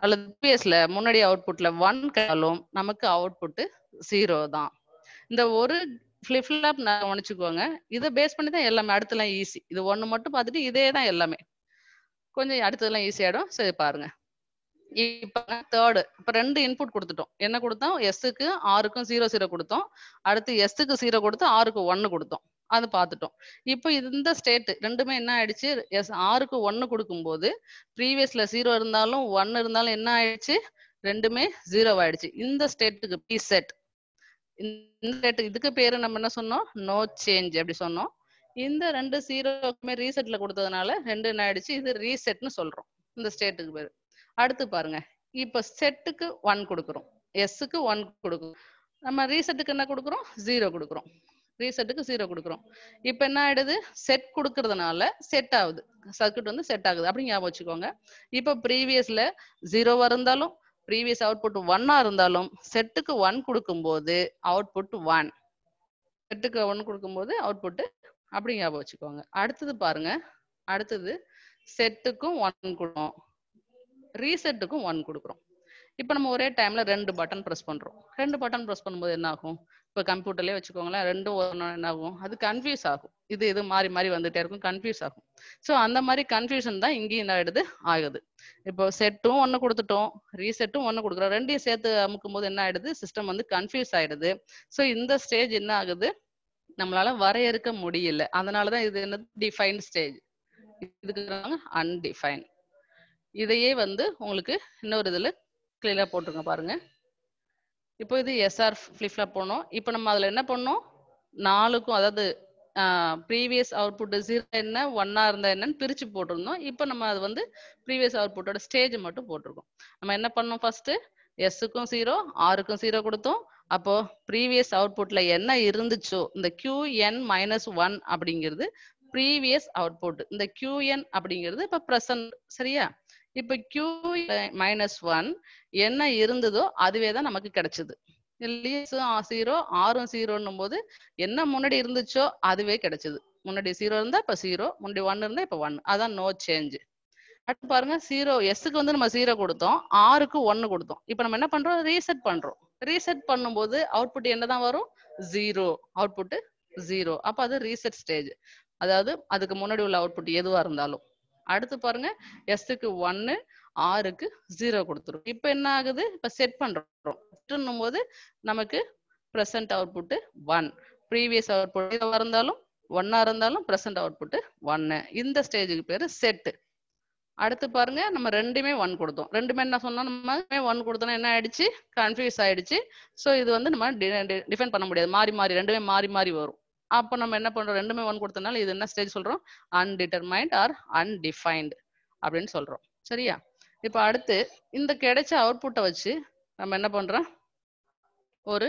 Speaker 1: அல்லது ப்ரீவியஸ்ல முன்னாடி அவுட்புட்ல ஒன் கிடைச்சாலும் நமக்கு அவுட்புட்டு ஜீரோ தான் இந்த ஒரு ஃபிளிப் நான் கவனிச்சுக்கோங்க இதை பேஸ் பண்ணி தான் எல்லாமே அடுத்தலாம் ஈஸி இது ஒன்று மட்டும் பார்த்துட்டு இதே தான் எல்லாமே கொஞ்சம் அடுத்ததெல்லாம் ஈஸி ஆகிடும் சரி பாருங்க இப்போ தேர்டு இப்போ ரெண்டு இன்புட் கொடுத்துட்டோம் என்ன கொடுத்தோம் எஸ்க்கு ஆறுக்கும் ஜீரோ ஜீரோ கொடுத்தோம் அடுத்து எஸ்க்கு ஜீரோ கொடுத்து ஆறுக்கு ஒன்று கொடுத்தோம் அது பார்த்துட்டோம் இப்போ இந்த ஸ்டேட் ரெண்டுமே என்ன ஆயிடுச்சு எஸ் ஆறுக்கு ஒன்று கொடுக்கும்போது ப்ரீவியஸ்ல ஜீரோ இருந்தாலும் ஒன்னு இருந்தாலும் என்ன ஆயிடுச்சு ரெண்டுமே ஜீரோ ஆயிடுச்சு இந்த ஸ்டேட்டுக்கு பி செட் இந்த ஸ்டேட் இதுக்கு பேரு நம்ம என்ன சொன்னோம் நோ சேஞ்ச் அப்படி சொன்னோம் இந்த ரெண்டு ஜீரோக்குமே ரீசெட்ல கொடுத்ததுனால ரெண்டு என்ன ஆயிடுச்சு இது ரீசெட்னு சொல்றோம் இந்த ஸ்டேட்டுக்கு பேரு அடுத்து பாருங்க இப்ப செட்டுக்கு ஒன் கொடுக்குறோம் எஸ்க்கு ஒன் கொடுக்குறோம் நம்ம ரீசெட்டுக்கு என்ன கொடுக்குறோம் ஜீரோ கொடுக்குறோம் ரீசெட்டுக்கு ஜீரோ கொடுக்குறோம் இப்போ என்ன ஆயிடுது செட் கொடுக்கறதுனால செட் ஆகுது சர்க்கியூட் வந்து செட் ஆகுது அப்படி ஞாபகம் வச்சுக்கோங்க இப்போ ப்ரீவியஸில் ஜீரோவாக இருந்தாலும் ப்ரீவியஸ் அவுட்புட் ஒன்னா இருந்தாலும் செட்டுக்கு ஒன் கொடுக்கும்போது அவுட்புட் ஒன் செட்டுக்கு ஒன் கொடுக்கும்போது அவுட்புட்டு அப்படி ஞாபகம் வச்சுக்கோங்க அடுத்தது பாருங்க அடுத்தது செட்டுக்கும் ஒன் கொடுக்கும் ரீசெட்டுக்கும் ஒன் கொடுக்குறோம் இப்போ நம்ம ஒரே டைம்ல ரெண்டு பட்டன் ப்ரெஸ் பண்றோம் ரெண்டு பட்டன் ப்ரெஸ் பண்ணும்போது என்ன ஆகும் இப்போ கம்ப்யூட்டர்லேயே வச்சுக்கோங்களேன் ரெண்டும் ஒன்று என்ன ஆகும் அது கன்ஃபியூஸ் ஆகும் இது இது மாறி மாறி வந்துட்டே இருக்கும் கன்ஃபியூஸ் ஆகும் ஸோ அந்த மாதிரி கன்ஃபியூஷன் தான் இங்கேயும் என்ன ஆயிடுது ஆகுது இப்போ செட்டும் ஒன்று கொடுத்துட்டோம் ரீசெட்டும் ஒன்று கொடுக்குறோம் ரெண்டையும் சேர்த்து அமுக்கும் போது என்ன ஆயிடுது சிஸ்டம் வந்து கன்ஃபியூஸ் ஆயிடுது ஸோ இந்த ஸ்டேஜ் என்ன ஆகுது நம்மளால வரையறுக்க முடியல அதனால தான் இது என்னது டிஃபைன் ஸ்டேஜ் இதுக்கு அன்டிஃபைன் இதையே வந்து உங்களுக்கு இன்னொரு இதுல கிளியராக போட்டிருங்க பாருங்க இப்போ இது எஸ்ஆர் ஃப்ளிப் ஃப்ளாப் போனோம் இப்போ நம்ம அதில் என்ன பண்ணோம் நாலுக்கும் அதாவது ப்ரீவியஸ் அவுட்புட் ஜீரோ என்ன ஒன்னா இருந்தா என்னன்னு பிரிச்சு போட்டிருந்தோம் இப்போ நம்ம அது வந்து ப்ரீவியஸ் அவுட்புட்டோட ஸ்டேஜ் மட்டும் போட்டிருக்கோம் நம்ம என்ன பண்ணோம் ஃபர்ஸ்ட் எஸ்ஸுக்கும் ஜீரோ ஆருக்கும் ஜீரோ கொடுத்தோம் அப்போ ப்ரீவியஸ் அவுட்புட்டில் என்ன இருந்துச்சோ இந்த என் மைனஸ் ஒன் அப்படிங்கிறது ப்ரீவியஸ் அவுட்புட் இந்த கியூஎன் அப்படிங்கிறது இப்போ ப்ரெசன்ட் சரியா இப்போ கியூ மைனஸ் ஒன் என்ன இருந்ததோ அதுவே தான் நமக்கு கிடைச்சது இல்லையா ஜீரோ ஆறும் ஜீரோன்னும் போது என்ன முன்னாடி இருந்துச்சோ அதுவே கிடைச்சது முன்னாடி ஜீரோ இருந்தா இப்போ ஜீரோ முன்னாடி ஒன் இருந்தா இப்போ ஒன் அதான் நோ சேஞ்ச் அடுத்து பாருங்க ஜீரோ எஸ்க்கு வந்து நம்ம ஜீரோ கொடுத்தோம் ஆறுக்கு ஒன்னு கொடுத்தோம் இப்போ நம்ம என்ன பண்றோம் ரீசெட் பண்றோம் ரீசெட் பண்ணும்போது அவுட்புட் என்னதான் வரும் ஜீரோ அவுட்புட் ஜீரோ அப்போ அது ரீசெட் ஸ்டேஜ் அதாவது அதுக்கு முன்னாடி உள்ள அவுட்புட் எதுவா இருந்தாலும் அடுத்து பாருங்க எஸ்க்கு ஒன்னு ஆறுக்கு ஜீரோ கொடுத்துரும் இப்ப என்ன ஆகுது இப்ப செட் பண்றோம் போது நமக்கு present output one previous output இருந்தாலும் ஒன்னா இருந்தாலும் ப்ரெசன்ட் அவுட்புட்டு ஒன்னு இந்த ஸ்டேஜுக்கு பேரு செட்டு அடுத்து பாருங்க நம்ம ரெண்டுமே ஒன் கொடுத்தோம் ரெண்டுமே என்ன சொன்னோம் நம்ம ஒன் கொடுத்தோம் என்ன ஆயிடுச்சு கன்ஃபியூஸ் ஆயிடுச்சு ஸோ இது வந்து நம்ம டிஃபெண்ட் பண்ண முடியாது மாறி மாறி ரெண்டுமே மாறி மாறி வரும் அப்போ நம்ம என்ன பண்றோம் ரெண்டுமே ஒன் கொடுத்தனால இது என்ன ஸ்டேஜ் சொல்றோம் அன்டிடர்மைண்ட் ஆர் அன்டிஃபைன்டு அப்படின்னு சொல்றோம் சரியா இப்போ அடுத்து இந்த கிடைச்ச அவுட்புட்டை வச்சு நம்ம என்ன பண்றோம் ஒரு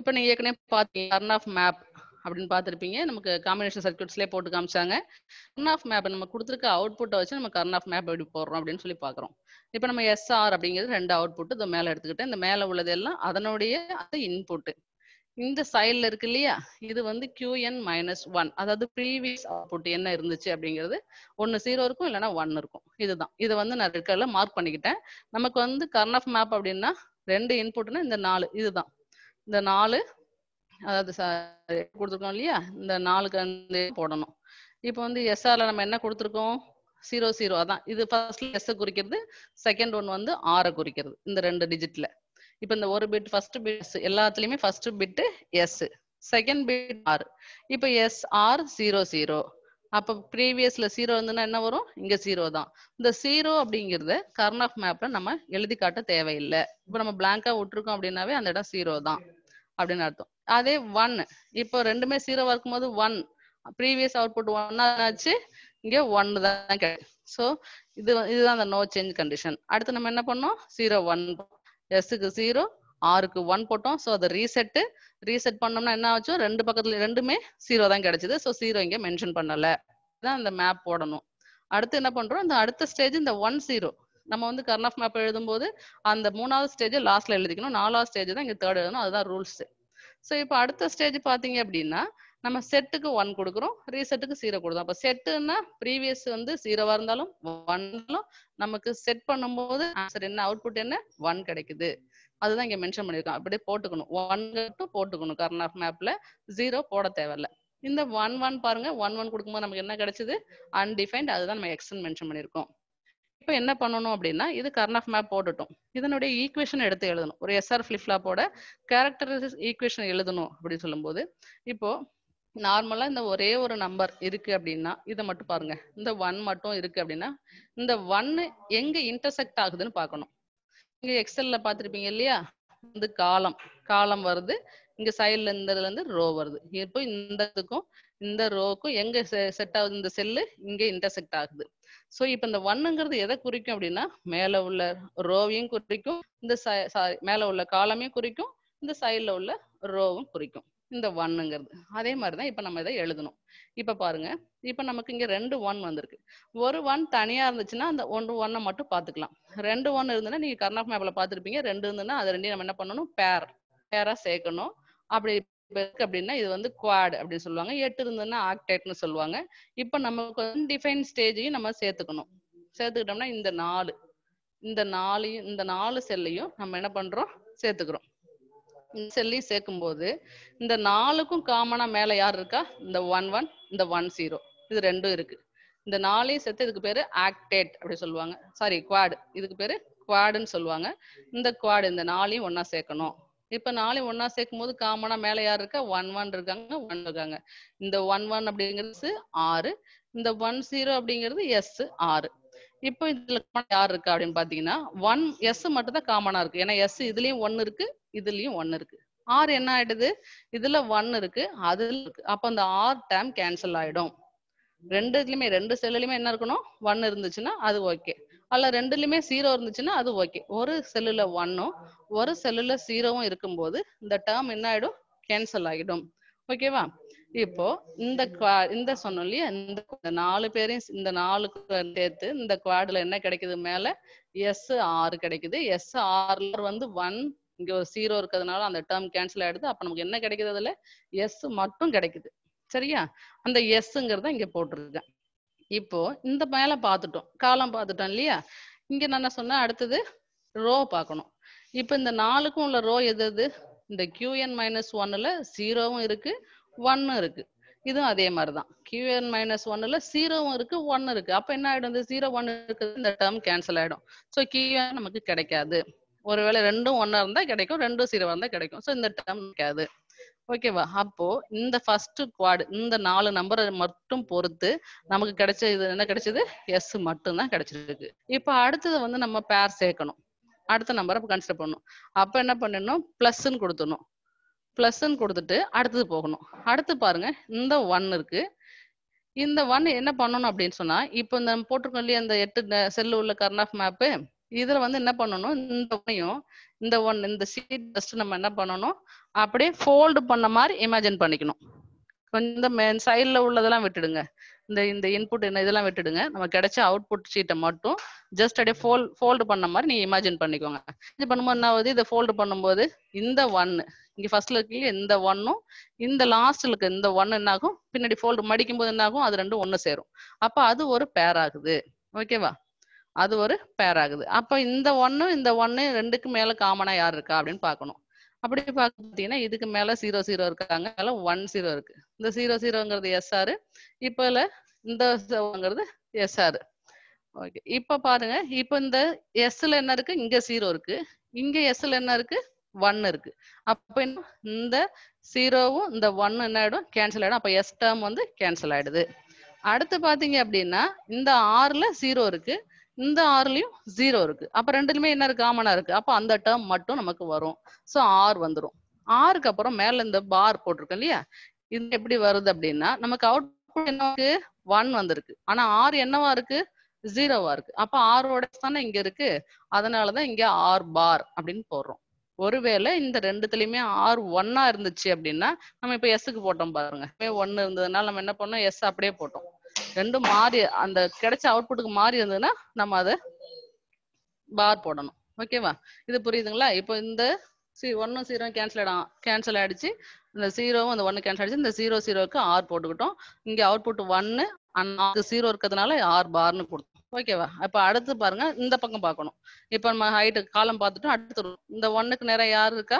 Speaker 1: இப்போ நீங்க ஏற்கனவே பார்த்தீங்க டர்ன் ஆஃப் மேப் அப்படின்னு பார்த்துருப்பீங்க நமக்கு காம்பினேஷன் சர்க்கியூட்ஸ்லேயே போட்டு காமிச்சாங்க கர்ன் ஆஃப் மேப் நம்ம கொடுத்துருக்க அவுட்புட்டை வச்சு நம்ம கர்ன் ஆஃப் மேப் எப்படி போடுறோம் அப்படின்னு சொல்லி பார்க்குறோம் இப்போ நம்ம எஸ்ஆர் அப்படிங்கிறது ரெண்டு அவுட்புட் இந்த மேலே எடுத்துக்கிட்டேன் இந்த மேலே உள்ளது எல்லாம் அதனுடைய அந்த இன்புட்டு இந்த சைடில் இருக்கு இல்லையா இது வந்து கியூஎன் மைனஸ் ஒன் அதாவது ப்ரீவியஸ் அவுட்புட் என்ன இருந்துச்சு அப்படிங்கிறது ஒன்று ஜீரோ இருக்கும் இல்லைனா ஒன் இருக்கும் இதுதான் இதை வந்து நான் ரெட் மார்க் பண்ணிக்கிட்டேன் நமக்கு வந்து கர்ன் ஆஃப் மேப் அப்படின்னா ரெண்டு இன்புட்னா இந்த நாலு இதுதான் இந்த நாலு அதாவது கொடுத்துருக்கோம் இல்லையா இந்த நாலுக்கு வந்து போடணும் இப்போ வந்து எஸ்ஆர்ல நம்ம என்ன கொடுத்துருக்கோம் சீரோ சீரோ அதான் இது ஃபர்ஸ்ட் எஸ் குறிக்கிறது செகண்ட் ஒன் வந்து ஆரை குறிக்கிறது இந்த ரெண்டு டிஜிட்ல இப்போ இந்த ஒரு பிட் ஃபர்ஸ்ட் பிட் எல்லாத்துலயுமே first bit S second bit R இப்போ எஸ் ஆர் ஜீரோ ஜீரோ அப்போ ப்ரீவியஸ்ல ஜீரோ இருந்துன்னா என்ன வரும் இங்க ஜீரோ தான் இந்த ஜீரோ அப்படிங்கிறத கர்ன் ஆஃப் மேப்ல நம்ம எழுதி காட்ட தேவையில்லை இப்போ நம்ம பிளாங்கா விட்டுருக்கோம் அப்படின்னாவே அந்த இடம் ஜீரோ தான் அப்படின்னு அர்த்தம் அதே ஒன் இப்போ ரெண்டுமே ஜீரோவா போது ஒன் ப்ரீவியஸ் அவுட்புட் ஒன்னாச்சு ஆச்சு இங்க ஒன் தான் கிடையாது ஸோ இது இதுதான் அந்த நோ சேஞ்ச் கண்டிஷன் அடுத்து நம்ம என்ன பண்ணோம் ஜீரோ ஒன் எஸ்ஸுக்கு ஜீரோ ஆறுக்கு ஒன் போட்டோம் ஸோ அதை ரீசெட்டு ரீசெட் பண்ணோம்னா என்ன ஆச்சு ரெண்டு பக்கத்துல ரெண்டுமே ஜீரோ தான் கிடைச்சது ஸோ ஜீரோ இங்கே மென்ஷன் பண்ணலை தான் அந்த மேப் போடணும் அடுத்து என்ன பண்றோம் இந்த அடுத்த ஸ்டேஜ் இந்த ஒன் ஜீரோ நம்ம வந்து கர்ன் ஆஃப் மேப் எழுதும்போது அந்த மூணாவது ஸ்டேஜை லாஸ்ட்ல எழுதிக்கணும் நாலாவது ஸ்டேஜ் தான் இங்கே தேர்ட் எழுதணும் அதுதான் ரூல்ஸ் ஸோ இப்போ அடுத்த ஸ்டேஜ் பார்த்தீங்க அப்படின்னா நம்ம செட்டுக்கு ஒன் கொடுக்குறோம் ரீசெட்டுக்கு ஜீரோ கொடுத்தோம் அப்போ செட்டுன்னா ப்ரீவியஸ் வந்து ஜீரோவா இருந்தாலும் ஒன் நமக்கு செட் பண்ணும்போது ஆன்சர் என்ன அவுட்புட் என்ன ஒன் கிடைக்குது அதுதான் இங்க மென்ஷன் பண்ணிருக்கோம் அப்படியே போட்டுக்கணும் ஒன் டு போட்டுக்கணும் கர்ன் ஆஃப் மேப்ல ஜீரோ போட தேவையில்ல இந்த ஒன் ஒன் பாருங்க ஒன் ஒன் கொடுக்கும்போது நமக்கு என்ன கிடைச்சது அன்டிஃபைன்ட் அதுதான் நம்ம எக்ஸ்டன் மென்ஷன் பண்ணியிருக்கோம் இப்போ என்ன பண்ணணும் அப்படின்னா இது கர்ன் ஆஃப் மேப் போட்டுட்டோம் இதனுடைய ஈக்குவேஷன் எடுத்து எழுதணும் ஒரு எஸ்ஆர் ஃபிளிப்லாப்போட கேரக்டரிஸ்டிக் ஈக்குவேஷன் எழுதணும் அப்படின்னு சொல்லும்போது இப்போ நார்மலா இந்த ஒரே ஒரு நம்பர் இருக்கு அப்படின்னா இதை மட்டும் பாருங்க இந்த ஒன் மட்டும் இருக்கு அப்படின்னா இந்த ஒன்னு எங்க இன்டர்செக்ட் ஆகுதுன்னு பார்க்கணும் இங்க எக்ஸல்ல பாத்திருப்பீங்க இல்லையா இந்த காலம் காலம் வருது இங்க சைட்ல இருந்ததுல இருந்து ரோ வருது இப்போ இந்த இதுக்கும் இந்த ரோக்கும் எங்க செட் ஆகுது இந்த செல்லு இங்க இன்டர்செக்ட் ஆகுது ஸோ இப்போ இந்த ஒன்னுங்கிறது எதை குறிக்கும் அப்படின்னா மேல உள்ள ரோவையும் குறிக்கும் இந்த சாரி மேல உள்ள காலமையும் குறிக்கும் இந்த சைட்ல உள்ள ரோவும் குறிக்கும் இந்த ஒன்னுங்கிறது அதே மாதிரி தான் இப்போ நம்ம இதை எழுதணும் இப்போ பாருங்க இப்போ நமக்கு இங்கே ரெண்டு ஒன் வந்திருக்கு ஒரு ஒன் தனியாக இருந்துச்சுன்னா அந்த ஒன்று ஒன்னை மட்டும் பார்த்துக்கலாம் ரெண்டு ஒன் இருந்ததுன்னா நீங்கள் கர்நாடக மேப்பில் பார்த்துருப்பீங்க ரெண்டு இருந்ததுன்னா அது ரெண்டையும் நம்ம என்ன பண்ணணும் பேர் பேராக சேர்க்கணும் அப்படி அப்படின்னா இது வந்து குவாட் அப்படின்னு சொல்லுவாங்க எட்டு இருந்ததுன்னா ஆக்டேட்னு சொல்லுவாங்க இப்போ நமக்கு டிஃபைன் ஸ்டேஜையும் நம்ம சேர்த்துக்கணும் சேர்த்துக்கிட்டோம்னா இந்த நாலு இந்த நாலையும் இந்த நாலு செல்லையும் நம்ம என்ன பண்ணுறோம் சேர்த்துக்கிறோம் செல்லையும் சேர்க்கும் போது இந்த நாலுக்கும் காமனா மேல யார் இருக்கா இந்த ஒன் ஒன் இந்த ஒன் ஜீரோ இது ரெண்டும் இருக்கு இந்த நாலையும் சேர்த்து இதுக்கு பேரு ஆக்டேட் அப்படி சொல்லுவாங்க சாரி குவாடு இதுக்கு பேரு குவாடுன்னு சொல்லுவாங்க இந்த குவாடு இந்த நாலையும் ஒன்னா சேர்க்கணும் இப்ப நாளையும் ஒன்னா சேர்க்கும் போது காமனா மேல யார் இருக்கா ஒன் ஒன் இருக்காங்க ஒன் இருக்காங்க இந்த ஒன் ஒன் அப்படிங்கிறது ஆறு இந்த ஒன் ஜீரோ அப்படிங்கிறது எஸ் ஆறு இப்போ இதுல யார் இருக்கு அப்படின்னு பாத்தீங்கன்னா ஒன் எஸ் மட்டும் தான் காமனா இருக்கு ஏன்னா எஸ் இதுலயும் ஒன்னு இருக்கு இதுலயும் ஒன்னு இருக்கு ஆர் என்ன ஆயிடுது இதுல ஒன் இருக்கு அதுல இருக்கு அப்ப அந்த ஆர் டேம் கேன்சல் ஆயிடும் இதுலயுமே ரெண்டு செல்லுலயுமே என்ன இருக்கணும் ஒன் இருந்துச்சுன்னா அது ஓகே அல்ல ரெண்டுலயுமே ஜீரோ இருந்துச்சுன்னா அது ஓகே ஒரு செல்லுல ஒன்னும் ஒரு செல்லுல ஜீரோவும் இருக்கும்போது இந்த டேர்ம் என்ன ஆயிடும் கேன்சல் ஆகிடும் ஓகேவா இப்போ இந்த இந்த சொன்னோம் இல்லையா இந்த நாலு பேரையும் இந்த நாலு சேர்த்து இந்த குவாட்ல என்ன கிடைக்குது மேல எஸ் ஆறு கிடைக்குது எஸ் ஆறுல வந்து ஒன் இங்க ஒரு சீரோ இருக்கிறதுனால அந்த டேர்ம் கேன்சல் ஆயிடுது அப்ப நமக்கு என்ன கிடைக்குது அதுல எஸ் மட்டும் கிடைக்குது சரியா அந்த எஸ்ங்கிறத இங்க போட்டிருக்கேன் இப்போ இந்த மேல பாத்துட்டோம் காலம் பாத்துட்டோம் இல்லையா இங்க நான் என்ன சொன்னேன் அடுத்தது ரோ பாக்கணும் இப்போ இந்த நாலுக்கும் உள்ள ரோ எது எது இந்த கியூஎன் மைனஸ் ஒன்னுல ஜீரோவும் இருக்கு ஒன்னு இருக்கு இதுவும் அதே மாதிரி தான் கியூஎன் மைனஸ் ஒன்னுல ஜீரோவும் இருக்கு ஒன்னு இருக்கு அப்ப என்ன ஆயிடும் இந்த ஜீரோ ஒன்னு இருக்குது இந்த டேர்ம் கேன்சல் ஆயிடும் ஸோ கியூஎன் நமக்கு கிடைக்காது ஒருவேளை ரெண்டும் ஒன்னா இருந்தா கிடைக்கும் ரெண்டும் ஜீரோவா இருந்தா கிடைக்கும் ஸோ இந்த டேர்ம் கிடைக்காது ஓகேவா அப்போ இந்த ஃபர்ஸ்ட் குவாட் இந்த நாலு நம்பரை மட்டும் பொறுத்து நமக்கு கிடைச்ச இது என்ன கிடைச்சது எஸ் மட்டும் தான் கிடைச்சிருக்கு இப்போ அடுத்தது வந்து நம்ம பேர் சேர்க்கணும் அடுத்த நம்பரை கன்சிடர் பண்ணணும் அப்ப என்ன பண்ணணும் பிளஸ்ன்னு கொடுத்துடணும் ப்ளஸ்ன்னு கொடுத்துட்டு அடுத்தது போகணும் அடுத்து பாருங்க இந்த ஒன் இருக்கு இந்த ஒன் என்ன பண்ணணும் அப்படின்னு சொன்னா இப்போ இந்த போட்டிருக்கோம் இல்லையா இந்த எட்டு செல்லு உள்ள கர்ன் ஆஃப் மேப்பு இதுல வந்து என்ன பண்ணணும் இந்த ஒன்னையும் இந்த ஒன் இந்த சீட் ஜஸ்ட் நம்ம என்ன பண்ணணும் அப்படியே ஃபோல்டு பண்ண மாதிரி இமேஜின் பண்ணிக்கணும் கொஞ்சம் சைடில் உள்ளதெல்லாம் விட்டுடுங்க இந்த இந்த இன்புட் என்ன இதெல்லாம் விட்டுடுங்க நம்ம கிடைச்ச அவுட்புட் சீட்டை மட்டும் ஜஸ்ட் அப்படியே ஃபோல் ஃபோல்டு பண்ண மாதிரி நீ இமேஜின் பண்ணிக்கோங்க இது பண்ணும்போது என்ன ஆகுது இதை ஃபோல்டு பண்ணும்போது இந்த ஒன்னு இங்க ஃபர்ஸ்ட்ல இருக்க இந்த ஒன்னும் இந்த லாஸ்ட்ல இருக்கு இந்த ஒன் என்ன ஆகும் பின்னாடி ஃபோல்டு மடிக்கும் போது என்ன ஆகும் அது ரெண்டும் ஒன்னு சேரும் அப்போ அது ஒரு பேர் ஆகுது ஓகேவா அது ஒரு பேர் ஆகுது அப்போ இந்த ஒன்று இந்த ஒன்னு ரெண்டுக்கு மேல காமனா யார் இருக்கா அப்படின்னு பாக்கணும் அப்படி பாத்தீங்கன்னா இதுக்கு மேல ஜீரோ ஜீரோ இருக்காங்க மேல ஒன் ஜீரோ இருக்கு இந்த ஜீரோ ஜீரோங்கிறது எஸ்ஆர் இப்ப இந்த எஸ் எஸ்ஆர் ஓகே இப்போ பாருங்க இப்போ இந்த எஸ்ல என்ன இருக்கு இங்க ஜீரோ இருக்கு இங்க எஸ்ல என்ன இருக்கு ஒன் இருக்கு அப்ப இந்த ஜீரோவும் இந்த ஒன்னு என்ன ஆயிடும் கேன்சல் ஆயிடும் அப்ப எஸ் டேர்ம் வந்து கேன்சல் ஆயிடுது அடுத்து பாத்தீங்க அப்படின்னா இந்த ஆறுல ஜீரோ இருக்கு இந்த ஆறுலயும் ஜீரோ இருக்கு அப்ப ரெண்டுலயுமே என்ன இருக்கு காமனா இருக்கு அப்ப அந்த டேர்ம் மட்டும் நமக்கு வரும் சோ ஆர் வந்துடும் ஆறுக்கு அப்புறம் மேல இந்த பார் போட்டிருக்கோம் இல்லையா இது எப்படி வருது அப்படின்னா நமக்கு அவுட் புட் என்னவாக்கு ஒன் வந்திருக்கு ஆனா ஆறு என்னவா இருக்கு ஜீரோவா இருக்கு அப்ப ஆரோட தானே இங்க இருக்கு அதனாலதான் இங்க ஆர் பார் அப்படின்னு போடுறோம் ஒருவேளை இந்த ரெண்டுத்துலயுமே ஆர் ஒன்னா இருந்துச்சு அப்படின்னா நம்ம இப்ப எஸ்க்கு போட்டோம் பாருங்க ஒன்னு இருந்ததுனால நம்ம என்ன பண்ணோம் எஸ் அப்படியே போட்டோம் ரெண்டும் மாறி அந்த கிடைச்ச அவுட்புட்டுக்கு மாறி இருந்ததுன்னா நம்ம அதை பார் போடணும் ஓகேவா இது புரியுதுங்களா இப்போ இந்த சி ஒன்னும் சீரோ கேன்சல் ஆயிடும் கேன்சல் ஆயிடுச்சு இந்த சீரோவும் அந்த ஒன்று கேன்சல் ஆயிடுச்சு இந்த சீரோ சீரோவுக்கு ஆர் போட்டுக்கிட்டோம் இங்கே அவுட்புட் ஒன்னு ஆனால் சீரோ இருக்கிறதுனால ஆர் பார்னு கொடுத்தோம் ஓகேவா அப்ப அடுத்து பாருங்க இந்த பக்கம் பார்க்கணும் இப்ப நம்ம ஹைட் காலம் பார்த்துட்டு அடுத்து இந்த ஒன்னுக்கு நேரம் யார் இருக்கா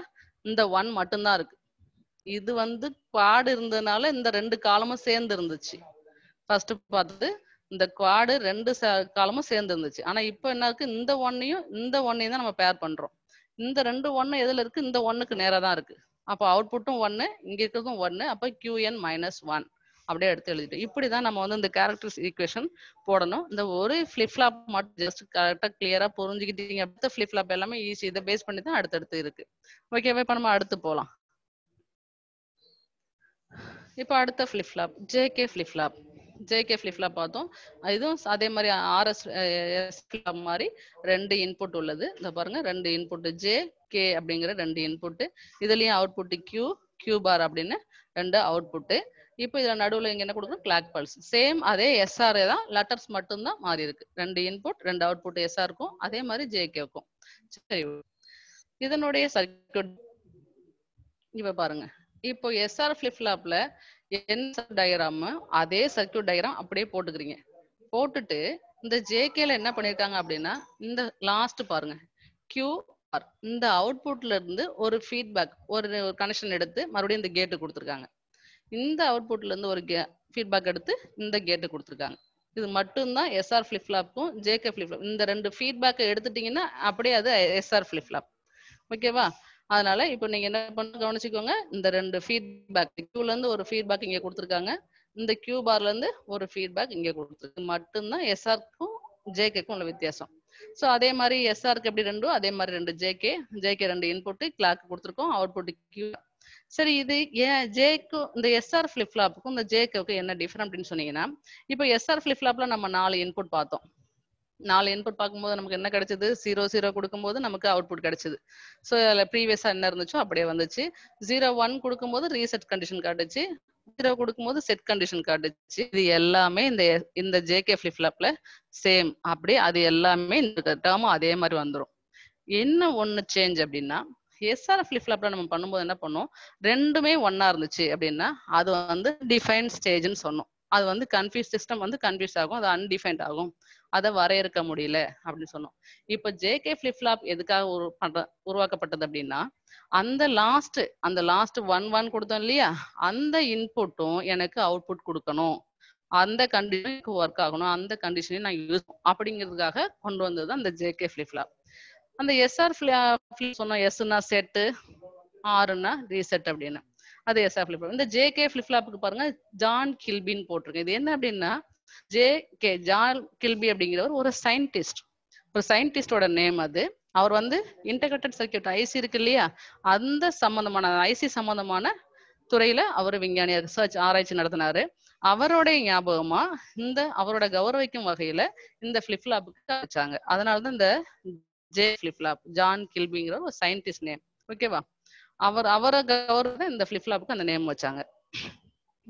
Speaker 1: இந்த ஒன் மட்டும்தான் இருக்கு இது வந்து குவாடு இருந்ததுனால இந்த ரெண்டு காலமும் சேர்ந்து இருந்துச்சு ஃபர்ஸ்ட் பார்த்துட்டு இந்த குவாடு ரெண்டு காலமும் சேர்ந்து இருந்துச்சு ஆனா இப்போ என்ன இருக்கு இந்த ஒன்னையும் இந்த ஒன்னையும் தான் நம்ம பேர் பண்றோம் இந்த ரெண்டு ஒன்னு எதுல இருக்கு இந்த ஒன்னுக்கு நேரம் தான் இருக்கு அப்போ அவுட்புட்டும் ஒன்னு இங்க இருக்கிறதும் ஒன்னு அப்போ கியூஎன் மைனஸ் ஒன் அப்படியே எடுத்து எழுதிட்டு இப்படி தான் நம்ம வந்து இந்த கேரக்டர்ஸ் ஈக்குவேஷன் போடணும் இந்த ஒரு ஃபிளிப் மட்டும் ஜஸ்ட் கரெக்டாக கிளியராக புரிஞ்சுக்கிட்டீங்க அடுத்த ஃபிளிப் எல்லாமே ஈஸி இதை பேஸ் பண்ணி தான் அடுத்தடுத்து இருக்கு ஓகேவா இப்போ நம்ம அடுத்து போகலாம் இப்போ அடுத்த flip JK flip JK flip flop பார்த்தோம் இதுவும் அதே மாதிரி ஆர்எஸ் எஸ் ஃப்ளிப் மாதிரி ரெண்டு இன்புட் உள்ளது இந்த பாருங்க ரெண்டு இன்புட் ஜே கே அப்படிங்கிற ரெண்டு இன்புட் இதுலயும் அவுட்புட் கியூ கியூ பார் அப்படின்னு ரெண்டு அவுட்புட்டு இப்போ இதில் நடுவில் இங்கே என்ன கொடுக்குறோம் கிளாக் பல்ஸ் சேம் அதே எஸ்ஆர்ஏ தான் லெட்டர்ஸ் மட்டும்தான் மாறி இருக்கு ரெண்டு இன்புட் ரெண்டு அவுட்புட் எஸ்ஆர் இருக்கும் அதே மாதிரி ஜேகேக்கும் சரி இதனுடைய சர்க்கியூட் இப்போ பாருங்க இப்போ எஸ்ஆர் ஃபிளிப் ஃப்ளாப்ல என்ன டயராம் அதே சர்க்கியூட் டயராம் அப்படியே போட்டுக்கிறீங்க போட்டுட்டு இந்த ஜேகேல என்ன பண்ணியிருக்காங்க அப்படின்னா இந்த லாஸ்ட் பாருங்க கியூ ஆர் இந்த அவுட்புட்ல இருந்து ஒரு ஃபீட்பேக் ஒரு கனெக்ஷன் எடுத்து மறுபடியும் இந்த கேட்டு கொடுத்துருக்காங்க இந்த இருந்து ஒரு கே ஃபீட்பேக் எடுத்து இந்த கேட்டு கொடுத்துருக்காங்க இது மட்டும்தான் எஸ்ஆர் ஃபிளிப் ஜேகே ஃபிளிப் இந்த ரெண்டு ஃபீட்பேக்கை எடுத்துட்டீங்கன்னா அப்படியே அது எஸ்ஆர் ஃபிளிப் ஓகேவா அதனால இப்போ நீங்க என்ன பண்ண கவனிச்சுக்கோங்க இந்த ரெண்டு ஃபீட்பேக் கியூல இருந்து ஒரு ஃபீட்பேக் இங்க கொடுத்துருக்காங்க இந்த கியூ பார்ல இருந்து ஒரு ஃபீட்பேக் இங்க கொடுத்துருக்கு மட்டும்தான் எஸ்ஆர்க்கும் ஜேகேக்கும் உள்ள வித்தியாசம் ஸோ அதே மாதிரி எஸ்ஆர்க்கு எப்படி ரெண்டும் அதே மாதிரி ரெண்டு ஜேகே ஜேகே ரெண்டு இன்புட் கிளாக் கொடுத்துருக்கோம் புட் கியூ சரி இது ஏன் ஜேக்கு இந்த எஸ்ஆர் ஃபிளிப் இந்த ஜேக்கு என்ன டிஃபரன் அப்படின்னு சொன்னீங்கன்னா இப்போ எஸ்ஆர் ஃபிளிப் நம்ம நாலு இன்புட் பார்த்தோம் நாலு இன்புட் பார்க்கும்போது நமக்கு என்ன கிடைச்சது ஜீரோ ஜீரோ கொடுக்கும்போது நமக்கு அவுட்புட் கிடைச்சது ஸோ அதில் ப்ரீவியஸாக என்ன இருந்துச்சோ அப்படியே வந்துச்சு ஜீரோ ஒன் கொடுக்கும்போது ரீசெட் கண்டிஷன் காட்டுச்சு ஜீரோ கொடுக்கும்போது செட் கண்டிஷன் காட்டுச்சு இது எல்லாமே இந்த இந்த ஜேகே ஃபிளிப்லாப்ல சேம் அப்படியே அது எல்லாமே இந்த டேர்மும் அதே மாதிரி வந்துடும் என்ன ஒன்று சேஞ்ச் அப்படின்னா எஸ்ஆர் ஃபிளிப் ஃப்ளாப்ல நம்ம பண்ணும்போது என்ன பண்ணோம் ரெண்டுமே ஒன்னா இருந்துச்சு அப்படின்னா அது வந்து டிஃபைன் ஸ்டேஜ்னு சொன்னோம் அது வந்து கன்ஃபியூஸ் சிஸ்டம் வந்து கன்ஃபியூஸ் ஆகும் அது அன்டிஃபைன்ட் ஆகும் அதை வரையறுக்க முடியல அப்படின்னு சொன்னோம் இப்போ ஜேகே ஃபிளிப்ஃப்ளாப் எதுக்காக பண்ற உருவாக்கப்பட்டது அப்படின்னா அந்த லாஸ்ட் அந்த லாஸ்ட் ஒன் ஒன் கொடுத்தோம் இல்லையா அந்த இன்புட்டும் எனக்கு அவுட்புட் கொடுக்கணும் அந்த கண்டிஷனுக்கு ஒர்க் ஆகணும் அந்த கண்டிஷனையும் நான் யூஸ் அப்படிங்கிறதுக்காக கொண்டு வந்தது அந்த ஜேகே ஃபிளிப்ஃப்ளாப் அந்த எஸ்ஆர் சொன்னோம் எஸ்னா செட்டு ஆறுனா ரீசெட் அப்படின்னு அது எஸ்ஆர் ஃபிளிப் இந்த ஜே கே ஃப்ளாப்புக்கு பாருங்க ஜான் கில்பின்னு போட்டிருக்கு இது என்ன அப்படின்னா ஜே கே ஜான் கில்பி அப்படிங்கிறவர் ஒரு சயின்டிஸ்ட் ஒரு சயின்டிஸ்டோட நேம் அது அவர் வந்து இன்டகிரேட்டட் சர்க்கியூட் ஐசி இருக்கு இல்லையா அந்த சம்பந்தமான ஐசி சம்பந்தமான துறையில அவர் விஞ்ஞானியா ரிசர்ச் ஆராய்ச்சி நடத்தினாரு அவருடைய ஞாபகமா இந்த அவரோட கௌரவிக்கும் வகையில இந்த பிளிப்லாப்புக்கு வச்சாங்க அதனாலதான் இந்த ஜே ஃபிளிப்லாப் ஜான் கில்பிங்கிற ஒரு சயின்டிஸ்ட் நேம் ஓகேவா அவர் அவரை கௌரவ இந்த ஃபிளிப்லாப்புக்கு அந்த நேம் வச்சாங்க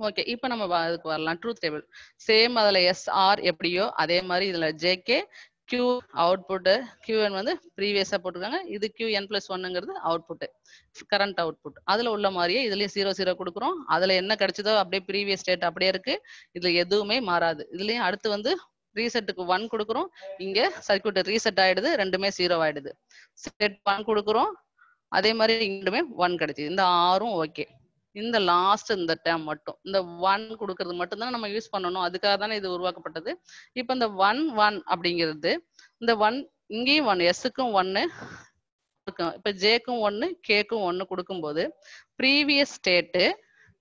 Speaker 1: ஓகே இப்போ நம்ம அதுக்கு வரலாம் ட்ரூத் டேபிள் சேம் அதில் ஆர் எப்படியோ அதே மாதிரி இதில் ஜேகே கியூ அவுட்புட்டு கியூஎன் வந்து ப்ரீவியஸாக போட்டிருக்காங்க இது என் ப்ளஸ் ஒன்னுங்கிறது அவுட்புட்டு கரண்ட் அவுட்புட் அதில் உள்ள மாதிரியே இதுலேயே ஜீரோ ஜீரோ கொடுக்குறோம் அதில் என்ன கிடைச்சதோ அப்படியே ப்ரீவியஸ் ஸ்டேட் அப்படியே இருக்குது இதில் எதுவுமே மாறாது இதுலேயும் அடுத்து வந்து ரீசெட்டுக்கு ஒன் கொடுக்குறோம் இங்க சர்க்கியூட் ரீசெட் ஆயிடுது ரெண்டுமே ஜீரோ ஆயிடுது செட் ஒன் கொடுக்குறோம் அதே மாதிரி இங்குமே ஒன் கிடைச்சிது இந்த ஆறும் ஓகே இந்த லாஸ்ட் இந்த டேம் மட்டும் இந்த ஒன் கொடுக்கறது மட்டும் தான் நம்ம யூஸ் பண்ணணும் அதுக்காக தானே இது உருவாக்கப்பட்டது இப்போ இந்த ஒன் ஒன் அப்படிங்கிறது இந்த ஒன் இங்கேயும் ஒன் எஸ்ஸுக்கும் ஒன்னு கொடுக்கும் இப்போ ஜேக்கும் ஒன்று கேக்கும் ஒன்று கொடுக்கும்போது ப்ரீவியஸ் ஸ்டேட்டு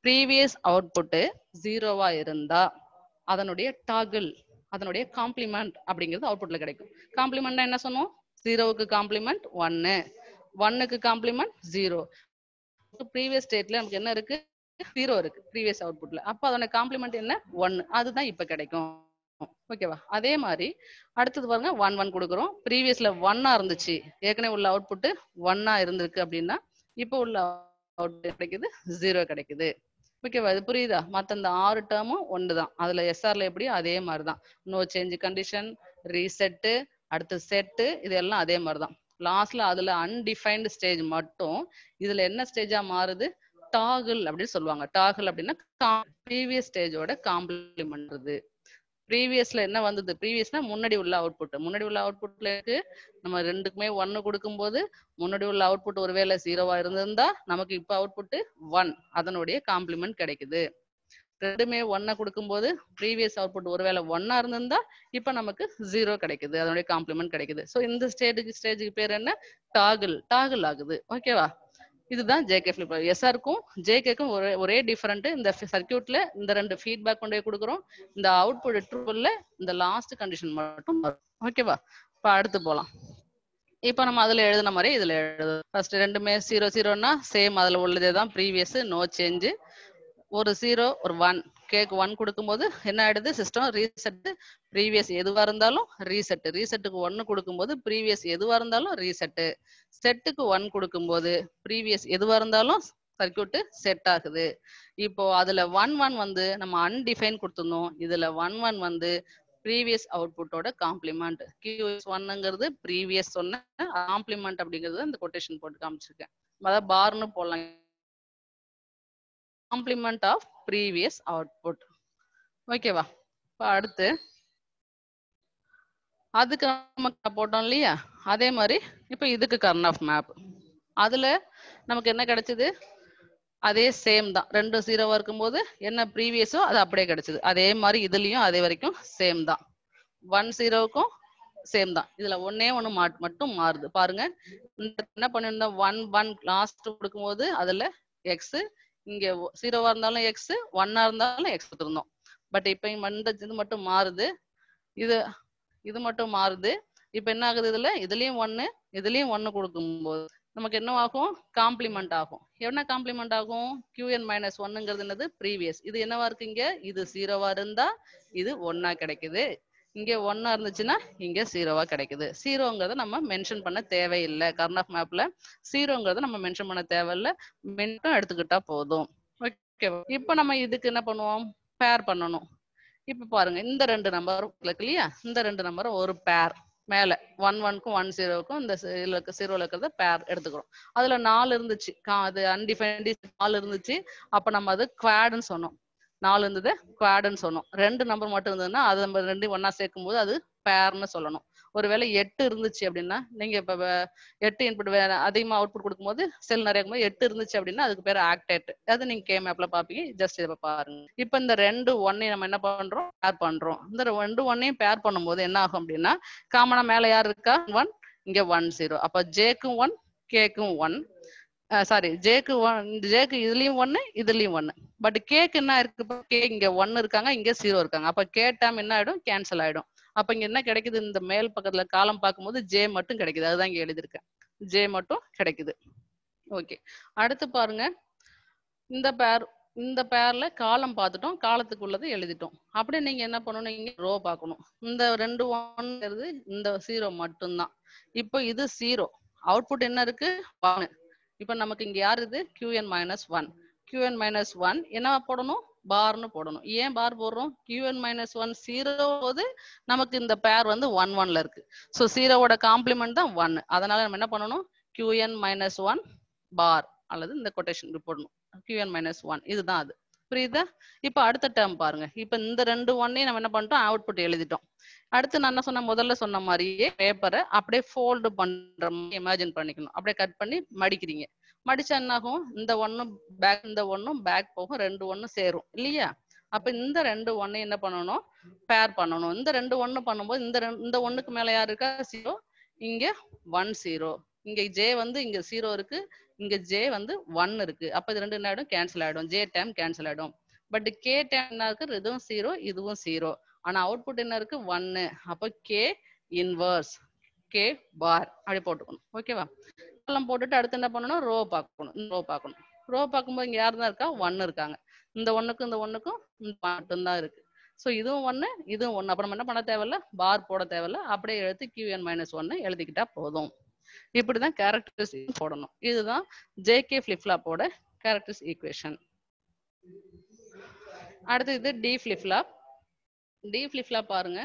Speaker 1: ப்ரீவியஸ் அவுட்புட்டு ஜீரோவாக இருந்தால் அதனுடைய டாகிள் அதனுடைய காம்ப்ளிமெண்ட் அப்படிங்கிறது அவுட்புட்டில் கிடைக்கும் காம்ப்ளிமெண்ட் என்ன சொன்னோம் ஜீரோவுக்கு காம்ப்ளிமெண்ட் ஒன்னு ஒன்னுக்கு காம்ப்ளிமெண்ட் ஜீரோ ப்ரீவியஸ் ஸ்டேட்ல நமக்கு என்ன இருக்கு ஜீரோ இருக்கு ப்ரீவியஸ் அவுட்புட்ல அப்போ அதோட காம்ப்ளிமெண்ட் என்ன ஒன்னு அதுதான் இப்ப கிடைக்கும் ஓகேவா அதே மாதிரி அடுத்தது பாருங்க ஒன் ஒன் கொடுக்குறோம் ப்ரீவியஸ்ல ஒன்னா இருந்துச்சு ஏற்கனவே உள்ள அவுட்புட் ஒன்னா இருந்திருக்கு அப்படின்னா இப்போ உள்ள அவுட்புட் கிடைக்குது ஜீரோ கிடைக்குது ஓகேவா இது புரியுதா மற்ற இந்த ஆறு டேர்மும் ஒன்று தான் அதில் எஸ்ஆரில் எப்படியோ அதே மாதிரி தான் நோ சேஞ்ச் கண்டிஷன் ரீசெட்டு அடுத்து செட்டு இது எல்லாம் அதே மாதிரி தான் லாஸ்ட்ல அதில் அன்டிஃபைன்டு ஸ்டேஜ் மட்டும் இதில் என்ன ஸ்டேஜாக மாறுது டாகுல் அப்படின்னு சொல்லுவாங்க டாகுல் அப்படின்னா ப்ரீவியஸ் ஸ்டேஜோட காம்ப்ளிமெண்ட்றது ப்ரீவியஸ்ல என்ன வந்தது ப்ரீவியஸ்னா முன்னாடி உள்ள அவுட்புட் முன்னாடி உள்ள அவுட்புட்ல இருக்கு நம்ம ரெண்டுக்குமே ஒன்னு கொடுக்கும்போது முன்னாடி உள்ள அவுட்புட் ஒருவேளை ஜீரோவா இருந்திருந்தா நமக்கு இப்போ அவுட்புட் ஒன் அதனுடைய காம்ப்ளிமெண்ட் கிடைக்குது ரெண்டுமே ஒன்னை கொடுக்கும்போது ப்ரீவியஸ் அவுட்புட் ஒருவேளை ஒன்னா இருந்திருந்தா இப்போ நமக்கு ஜீரோ கிடைக்குது அதனுடைய காம்ப்ளிமெண்ட் கிடைக்குது ஸோ இந்த ஸ்டேஜுக்கு ஸ்டேஜுக்கு பேர் என்ன டாகிள் டாகிள் ஆகுது ஓகேவா இதுதான் ஜேகே ஃபிளிப் எஸ்ஆருக்கும் ஜேகேக்கும் ஒரே ஒரே டிஃபரெண்ட் இந்த சர்க்கியூட்ல இந்த ரெண்டு ஃபீட்பேக் கொண்டே கொடுக்குறோம் இந்த அவுட்புட் ட்ரூல்ல இந்த லாஸ்ட் கண்டிஷன் மட்டும் வரும் ஓகேவா இப்போ அடுத்து போகலாம் இப்போ நம்ம அதுல எழுதின மாதிரி இதுல எழுது ஃபர்ஸ்ட் ரெண்டுமே ஜீரோ ஜீரோன்னா சேம் அதுல உள்ளதே தான் ப்ரீவியஸ் நோ சேஞ்சு ஒரு ஜீரோ ஒரு ஒன் கேக் ஒன் கொடுக்கும்போது என்ன ஆயிடுது சிஸ்டம் ரீசெட் ப்ரீவியஸ் எதுவாக இருந்தாலும் ரீசெட் ரீசெட்டுக்கு ஒன்று கொடுக்கும்போது ப்ரீவியஸ் எதுவாக இருந்தாலும் ரீசெட்டு செட்டுக்கு ஒன் கொடுக்கும்போது ப்ரீவியஸ் எதுவாக இருந்தாலும் சர்க்கியூட்டு செட் ஆகுது இப்போ அதில் ஒன் ஒன் வந்து நம்ம அன்டிஃபைன் கொடுத்துருந்தோம் இதில் ஒன் ஒன் வந்து ப்ரீவியஸ் அவுட்புட்டோட காம்ப்ளிமெண்ட் கியூஎஸ் ஒன்னுங்கிறது ப்ரீவியஸ் சொன்ன காம்ப்ளிமெண்ட் அப்படிங்கிறது இந்த கொட்டேஷன் போட்டு காமிச்சிருக்கேன் அதாவது பார்னு போடலாம் காம்ப்ளிமெண்ட் ஆஃப் ப்ரீவியஸ் அவுட்புட் ஓகேவா இப்போ அடுத்து அதுக்கு நம்ம போட்டோம் இல்லையா அதே மாதிரி இப்போ இதுக்கு கர்ன் ஆஃப் மேப் அதில் நமக்கு என்ன கிடைச்சிது அதே சேம் தான் ரெண்டு ஜீரோவாக இருக்கும்போது என்ன ப்ரீவியஸோ அது அப்படியே கிடைச்சிது அதே மாதிரி இதுலேயும் அதே வரைக்கும் சேம் தான் ஒன் ஜீரோவுக்கும் சேம் தான் இதுல ஒன்னே ஒன்று மாட் மட்டும் மாறுது பாருங்க என்ன பண்ணிருந்தோம் ஒன் ஒன் லாஸ்ட் கொடுக்கும்போது அதுல எக்ஸ் இங்க ஜீரோவா இருந்தாலும் எக்ஸ் ஒன்னா இருந்தாலும் எக்ஸ் கொடுத்துருந்தோம் பட் இப்ப இந்த இது மட்டும் மாறுது இது இது மட்டும் மாறுது இப்ப என்ன ஆகுது இதுல இதுலயும் ஒன்னு இதுலயும் ஒன்னு கொடுக்கும்போது நமக்கு என்ன ஆகும் காம்ப்ளிமெண்ட் ஆகும் என்ன காம்ப்ளிமெண்ட் ஆகும் கியூ என் மைனஸ் ஒன்னுங்கிறது என்னது ப்ரீவியஸ் இது என்னவா இருக்குங்க இது ஜீரோவா இருந்தா இது ஒன்னா கிடைக்குது இங்கே ஒன்னா இருந்துச்சுன்னா இங்க ஜீரோவா கிடைக்குது ஜீரோங்கிறத நம்ம மென்ஷன் பண்ண தேவையில்லை கர்ன் ஆஃப் மேப்ல ஜீரோங்கிறத நம்ம மென்ஷன் பண்ண தேவையில்லை மின்ட்டும் எடுத்துக்கிட்டா போதும் ஓகேவா இப்ப நம்ம இதுக்கு என்ன பண்ணுவோம் பேர் பண்ணணும் இப்ப பாருங்க இந்த ரெண்டு நம்பரும் இல்லையா இந்த ரெண்டு நம்பரும் ஒரு பேர் மேல ஒன் ஒன்க்கும் ஒன் ஜீரோக்கும் இந்த ஜீரோல இருக்கிறத பேர் எடுத்துக்கிறோம் அதுல நாலு இருந்துச்சு அது அன்டிஃபைன்டி நாலு இருந்துச்சு அப்ப நம்ம அது குவாடுன்னு சொன்னோம் நாலு இருந்தது குவாடுன்னு சொன்னோம் ரெண்டு நம்பர் மட்டும் இருந்ததுன்னா அது நம்ம ரெண்டு ஒன்னா சேர்க்கும் போது அது பேர்னு சொல்லணும் ஒருவேளை எட்டு இருந்துச்சு அப்படின்னா நீங்க இப்ப எட்டு இன்புட் அதிகமா அவுட்புட் கொடுக்கும்போது செல் நிறைய போது எட்டு இருந்துச்சு அப்படின்னா அதுக்கு பேர் ஆக்டேட் அது நீங்க கே மேப்ல பாப்பீங்க ஜஸ்ட் இதை பாருங்க இப்ப இந்த ரெண்டு ஒன்னையும் நம்ம என்ன பண்றோம் பேர் பண்றோம் இந்த ரெண்டு ஒன்னையும் பேர் பண்ணும்போது என்ன ஆகும் அப்படின்னா காமனா மேல யார் இருக்கா ஒன் இங்க ஒன் ஜீரோ அப்ப ஜேக்கும் ஒன் கேக்கும் ஒன் சாரி ஜேக்கு ஒன் ஜேக்கு இதுலயும் ஒன்னு இதுலயும் ஒன்னு பட் கேக்கு என்ன இருக்கு கே இங்க ஒன்னு இருக்காங்க இங்க ஜீரோ இருக்காங்க அப்ப கே டேம் என்ன ஆயிடும் கேன்சல் ஆயிடும் அப்ப இங்க என்ன கிடைக்குது இந்த மேல் பக்கத்துல காலம் பார்க்கும்போது ஜே மட்டும் கிடைக்குது அதுதான் இங்க எழுதியிருக்கேன் ஜே மட்டும் கிடைக்குது ஓகே அடுத்து பாருங்க இந்த பேர் இந்த பேர்ல காலம் பார்த்துட்டோம் காலத்துக்கு உள்ளதை எழுதிட்டோம் அப்படியே நீங்க என்ன பண்ணணும் நீங்க ரோ பார்க்கணும் இந்த ரெண்டு ஒன்னுங்கிறது இந்த ஜீரோ மட்டும்தான் இப்போ இது ஜீரோ அவுட்புட் என்ன இருக்கு ஒன்னு இப்போ நமக்கு இங்கே யார் இது QN minus one QN minus one என்ன போடணும் பார்னு போடணும் ஏன் பார் போடுறோம் கியூஎன் மைனஸ் ஒன் ஜீரோ போது நமக்கு இந்த பேர் வந்து ஒன் ஒன்ல இருக்கு ஸோ ஜீரோவோட காம்ப்ளிமெண்ட் தான் ஒன் அதனால நம்ம என்ன பண்ணணும் கியூஎன் மைனஸ் ஒன் பார் அல்லது இந்த கொட்டேஷன் போடணும் கியூஎன் மைனஸ் ஒன் இதுதான் அது புரியுதா இப்போ அடுத்த டேர்ம் பாருங்க இப்போ இந்த ரெண்டு ஒன்னையும் நம்ம என்ன பண்ணிட்டோம் அவுட்புட் எழுதிட்டோம் அடுத்து நான் என்ன சொன்ன முதல்ல சொன்ன மாதிரியே பேப்பரை அப்படியே ஃபோல்டு பண்ற மாதிரி இமேஜின் பண்ணிக்கணும் அப்படியே கட் பண்ணி மடிக்கிறீங்க மடிச்சா என்ன ஆகும் இந்த ஒன்னும் பேக் இந்த ஒன்னும் பேக் போகும் ரெண்டு ஒன்னும் சேரும் இல்லையா அப்ப இந்த ரெண்டு ஒன்னையும் என்ன பண்ணணும் பேர் பண்ணணும் இந்த ரெண்டு ஒன்னு பண்ணும்போது இந்த ரெண்டு இந்த ஒண்ணுக்கு மேல யாரு இருக்கா ஜீரோ இங்க ஒன் ஜீரோ இங்க ஜே வந்து இங்க ஜீரோ இருக்கு இங்க ஜே வந்து ஒன் இருக்கு அப்ப இது ரெண்டு என்ன ஆயிடும் கேன்சல் ஆயிடும் ஜே டைம் கேன்சல் ஆயிடும் பட் கே டைம் என்ன இருக்கு இதுவும் சீரோ இதுவும் சீரோ ஆனா அவுட்புட் என்ன இருக்கு ஒன்னு அப்போ கே இன்வர்ஸ் கே பார் அப்படி போட்டுக்கணும் ஓகேவா எல்லாம் போட்டுட்டு அடுத்து என்ன பண்ணணும் ரோ பார்க்கணும் ரோ பார்க்கணும் ரோ பார்க்கும்போது இங்க யார் தான் இருக்கா ஒன்னு இருக்காங்க இந்த ஒண்ணுக்கும் இந்த ஒன்னுக்கும் மட்டும்தான் இருக்கு ஸோ இதுவும் ஒன்று இதுவும் ஒன்று அப்புறம் என்ன பண்ண தேவையில்ல பார் போட தேவையில்ல அப்படியே எழுத்து கியூஎன் மைனஸ் ஒன்று எழுதிக்கிட்டா போதும் இப்படிதான் கேரக்டர்ஸ் போடணும் இதுதான் ஜேகே ஃபிளிப்லாப்போட கேரக்டர்ஸ் ஈக்குவேஷன் அடுத்து இது டி ஃபிளிப்லாப் டி ஃபிளிப்லாப் பாருங்க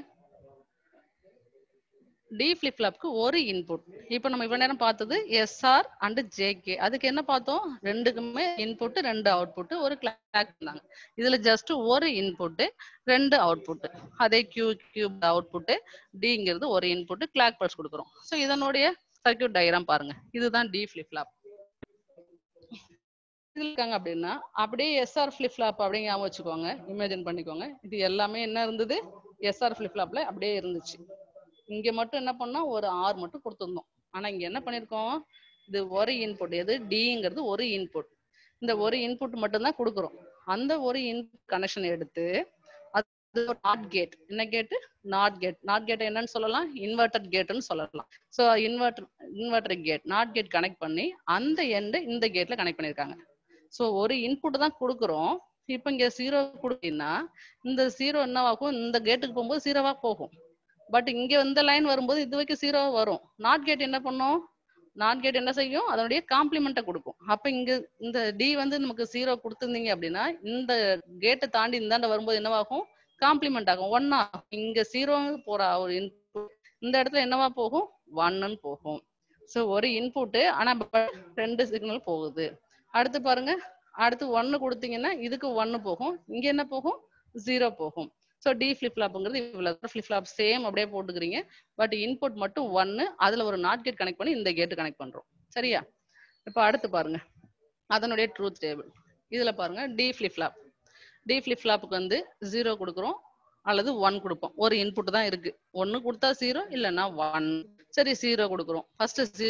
Speaker 1: டி ஃபிளிப்லாப்க்கு ஒரு இன்புட் இப்போ நம்ம இவ்வளவு நேரம் பார்த்தது எஸ்ஆர் அண்ட் ஜேகே அதுக்கு என்ன பார்த்தோம் ரெண்டுக்குமே இன்புட் ரெண்டு அவுட்புட் ஒரு கிளாக் இருந்தாங்க இதுல ஜஸ்ட் ஒரு இன்புட் ரெண்டு அவுட்புட் அதே கியூ கியூப் அவுட்புட் டிங்கிறது ஒரு இன்புட் கிளாக் பல்ஸ் கொடுக்குறோம் ஸோ இதனுடைய சர்க்கியூட் டயக்ராம் பாருங்க இதுதான் டி ஃபிளிப் ஃப்ளாப் இருக்காங்க அப்படின்னா அப்படியே எஸ்ஆர் ஃபிளிப் ஃப்ளாப் அப்படிங்க ஞாபகம் வச்சுக்கோங்க இமேஜின் பண்ணிக்கோங்க இது எல்லாமே என்ன இருந்தது எஸ்ஆர் ஃபிளிப் ஃப்ளாப்ல அப்படியே இருந்துச்சு இங்க மட்டும் என்ன பண்ணோம் ஒரு ஆர் மட்டும் கொடுத்துருந்தோம் ஆனா இங்க என்ன பண்ணிருக்கோம் இது ஒரு இன்புட் எது டிங்கிறது ஒரு இன்புட் இந்த ஒரு இன்புட் மட்டும்தான் கொடுக்குறோம் அந்த ஒரு இன்புட் கனெக்ஷன் எடுத்து நாட் கேட் என்ன gate not gate not gate என்னன்னு சொல்லலாம் இன்வெர்டர் கேட்டுன்னு சொல்லலாம் so inverter inverter gate not gate connect பண்ணி அந்த எண்டு இந்த கேட்ல கனெக்ட் பண்ணியிருக்காங்க ஸோ ஒரு இன்புட் தான் கொடுக்குறோம் இப்போ இங்கே ஜீரோ கொடுத்தீங்கன்னா இந்த சீரோ என்னவாகும் இந்த கேட்டுக்கு போகும்போது ஜீரோவா போகும் பட் இங்கே இந்த லைன் வரும்போது இது வரைக்கும் ஜீரோ வரும் நாட் கேட் என்ன பண்ணும் நாட் கேட் என்ன செய்யும் அதனுடைய காம்ப்ளிமெண்ட்டை கொடுக்கும் அப்போ இங்கே இந்த டி வந்து நமக்கு சீரோ கொடுத்துருந்தீங்க அப்படின்னா இந்த கேட்டை தாண்டி இந்தாண்ட வரும்போது என்னவாகும் காம்ப்ளிமெண்ட் ஆகும் ஒன்னா இங்க ஜீரோன்னு போற ஒரு இன்புட் இந்த இடத்துல என்னவா போகும் ஒன்னு போகும் ஸோ ஒரு இன்புட் ஆனா ரெண்டு சிக்னல் போகுது அடுத்து பாருங்க அடுத்து ஒன்னு கொடுத்தீங்கன்னா இதுக்கு ஒன்னு போகும் இங்க என்ன போகும் ஜீரோ போகும் ஸோ டி ஃபிளிப் ஃப்ளாப்ங்கிறது இவ்வளோ ஃபிளிப் ஃப்ளாப் சேம் அப்படியே போட்டுக்கிறீங்க பட் இன்புட் மட்டும் ஒன்னு அதுல ஒரு நாட் கேட் கனெக்ட் பண்ணி இந்த கேட்டு கனெக்ட் பண்றோம் சரியா இப்போ அடுத்து பாருங்க அதனுடைய ட்ரூத் டேபிள் இதுல பாருங்க டி ஃபிளிப் ஃப்ளாப் டி ஃபிளிப்ஃப்ளாப்புக்கு வந்து ஜீரோ கொடுக்குறோம் அல்லது ஒன் கொடுப்போம் ஒரு இன்புட் தான் இருக்கு ஒன்னு கொடுத்தா ஜீரோ இல்லைன்னா ஒன் சரி ஜீரோ கொடுக்குறோம் ஃபர்ஸ்ட்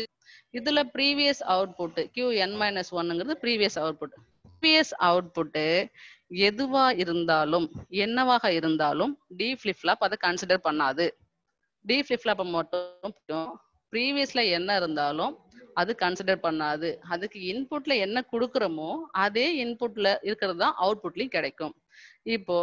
Speaker 1: இதுல previous output Q N minus ஒன்னுங்கிறது ப்ரீவியஸ் அவுட்புட் ப்ரீவியஸ் அவுட்புட்டு எதுவா இருந்தாலும் என்னவாக இருந்தாலும் டி ஃபிளிப்ஃப்ளாப் அதை கன்சிடர் பண்ணாது டி ஃபிளிப்ஃப்ளாப் மட்டும் ப்ரீவியஸ்ல என்ன இருந்தாலும் அது கன்சிடர் பண்ணாது அதுக்கு இன்புட்ல என்ன கொடுக்குறோமோ அதே இன்புட்ல இருக்கிறது தான் அவுட்புட்லயும் கிடைக்கும் இப்போ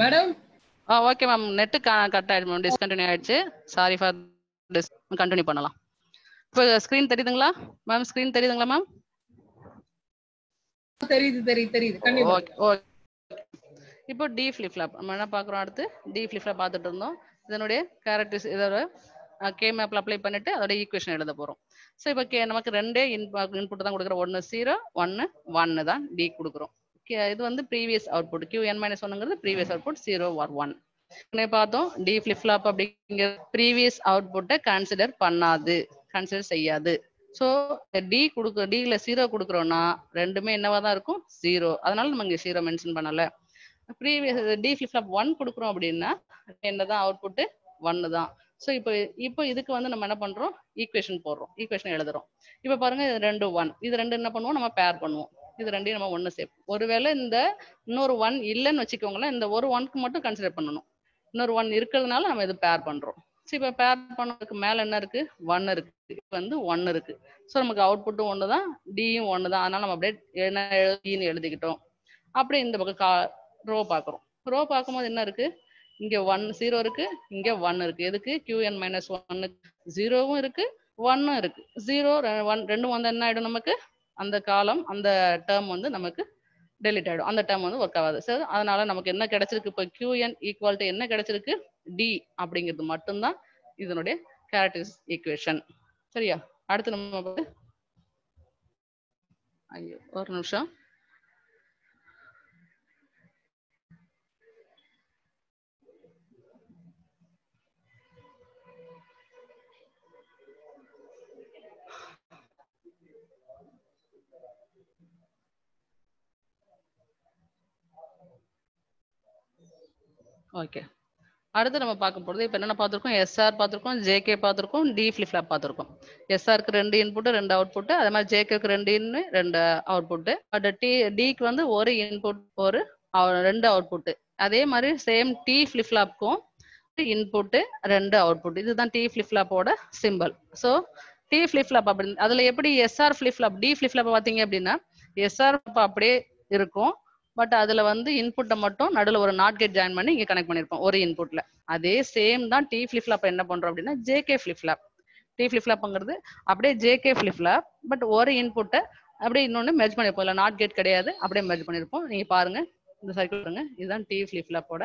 Speaker 1: madam ah okay ma'am net cut ஆயிடுச்சு மேம் டிஸ்கண்டினியூ ஆயிடுச்சு சாரி ஃபார் டிஸ் கண்டினியூ பண்ணலாம் இப்போ ஸ்கிரீன் தெரியுதுங்களா மேம் ஸ்கிரீன் தெரியுதுங்களா மேம் தெரியுது தெரியுது தெரியுது கண்டிப்பா ஓகே இப்போ டி ஃபிளிப் ஃப்ளாப் நம்ம என்ன பார்க்குறோம் அடுத்து டி ஃபிளிப் ஃப்ளாப் பார்த்துட்டு இருந்தோம் இதனுடைய கேரக்டர்ஸ் இதோட கே மேப்ல அப்ளை பண்ணிட்டு அதோட ஈக்குவேஷன் எழுத போறோம் ஸோ இப்போ கே நமக்கு ரெண்டே இன் இன்புட் தான் கொடுக்குறோம் ஒன்று ஜீரோ ஒன்று ஒன்று தான் டி கொடுக்குறோம் இது வந்து previous output Q N minus ஒன்னுங்கிறது previous output zero or one பார்த்தோம் டி ஃபிளிப் ஃப்ளாப் அப்படிங்கிற ப்ரீவியஸ் அவுட்புட்டை கன்சிடர் பண்ணாது கன்சிடர் செய்யாது ஸோ டி கொடுக்குற டியில் ஜீரோ கொடுக்குறோன்னா ரெண்டுமே என்னவா தான் இருக்கும் ஜீரோ அதனால நம்ம இங்கே ஜீரோ மென்ஷன் பண்ணலை ப்ரீவியஸ் டி ஃபிளிப் ஒன் கொடுக்குறோம் அப்படின்னா என்ன தான் அவுட்புட்டு ஒன்று தான் ஸோ இப்போ இப்போ இதுக்கு வந்து நம்ம என்ன பண்ணுறோம் ஈக்குவேஷன் போடுறோம் ஈக்குவேஷன் எழுதுறோம் இப்போ பாருங்க இது ரெண்டு ஒன் இது ரெண்டு என்ன பண்ணுவோம் நம்ம பேர் பண்ணுவோம் இது ரெண்டையும் நம்ம ஒன்று சேர்ப்போம் ஒருவேளை இந்த இன்னொரு ஒன் இல்லைன்னு வச்சுக்கோங்களேன் இந்த ஒரு ஒன்க்கு மட்டும் கன்சிடர் பண்ணணும் இன்னொரு ஒன் இருக்கிறதுனால நம்ம இது பேர் பண்ணுறோம் ஸோ இப்போ பேர் பண்ணதுக்கு மேலே என்ன இருக்கு ஒன் இருக்கு வந்து ஒன் இருக்கு ஸோ நமக்கு அவுட்புட்டும் ஒன்று தான் டியும் ஒன்று தான் அதனால நம்ம அப்படியே என்ன எழுதின்னு எழுதிக்கிட்டோம் அப்படியே இந்த பக்கம் கா ரோ பார்க்குறோம் ரோ பார்க்கும்போது என்ன இருக்கு இங்கே ஒன் ஜீரோ இருக்கு இங்கே ஒன் இருக்கு எதுக்கு கியூஎன் மைனஸ் ஒன்னு ஜீரோவும் இருக்கு ஒன்னும் இருக்கு ஜீரோ ஒன் ரெண்டும் வந்து என்ன ஆயிடும் நமக்கு அந்த காலம் அந்த டேர்ம் வந்து நமக்கு டெலிட் ஆகிடும் அந்த டேர்ம் வந்து ஒர்க் ஆகாது சரி அதனால நமக்கு என்ன கிடைச்சிருக்கு இப்போ கியூஎன் ஈக்குவல் டு என்ன கிடைச்சிருக்கு டி அப்படிங்கிறது மட்டும்தான் இதனுடைய கேரக்டரிஸ் ஈக்குவேஷன் சரியா அடுத்து நம்ம ஐயோ ஒரு நிமிஷம் ஓகே அடுத்து நம்ம பார்க்க போகிறது இப்போ என்னென்ன பார்த்துருக்கோம் எஸ்ஆர் பார்த்துருக்கோம் ஜேகே பார்த்துருக்கோம் டி ஃப்ளிப் பார்த்துருக்கோம் எஸ்ஆருக்கு ரெண்டு இன்புட்டு ரெண்டு அவுட் புட்டு அதே மாதிரி ஜேகேக்கு ரெண்டு இன்னு ரெண்டு அவுட் புட்டு பட் டி டிக்கு வந்து ஒரு இன்புட் ஒரு ரெண்டு அவுட் புட்டு அதே மாதிரி சேம் டி ஃப்ளிப் இன்புட்டு ரெண்டு அவுட் புட் இதுதான் T flip simple so T flip அப்படின்னு அதில் எப்படி எஸ்ஆர் ஃப்ளிப் டி ஃப்ளிப் பார்த்தீங்க அப்படின்னா எஸ்ஆர் அப்படியே இருக்கும் பட் அதுல வந்து இன்புட்டை மட்டும் நடுவில் ஒரு நாட் கேட் ஜாயின் பண்ணி இங்கே கனெக்ட் பண்ணிருப்போம் ஒரு இன்புட்ல அதே சேம் தான் டி ஃபிளிப் ஃபிளாப் என்ன பண்றோம் அப்படின்னா ஜேகே ஃபிளிப் டி ஃபிளிப் ஃபிளாப்ங்கிறது அப்படியே ஜேகே ஃபிளிப் ஃபிளாப் பட் ஒரு இன்புட்டை அப்படியே இன்னொன்று மெர்ஜ் பண்ணிருப்போம் இல்லை நாட் கேட் கிடையாது அப்படியே மெர்ஜ் பண்ணிருப்போம் நீங்க பாருங்க இந்த சர்க்கிள் பாருங்க இதுதான் டி ஃபிளிப் ஃபிளாப்போட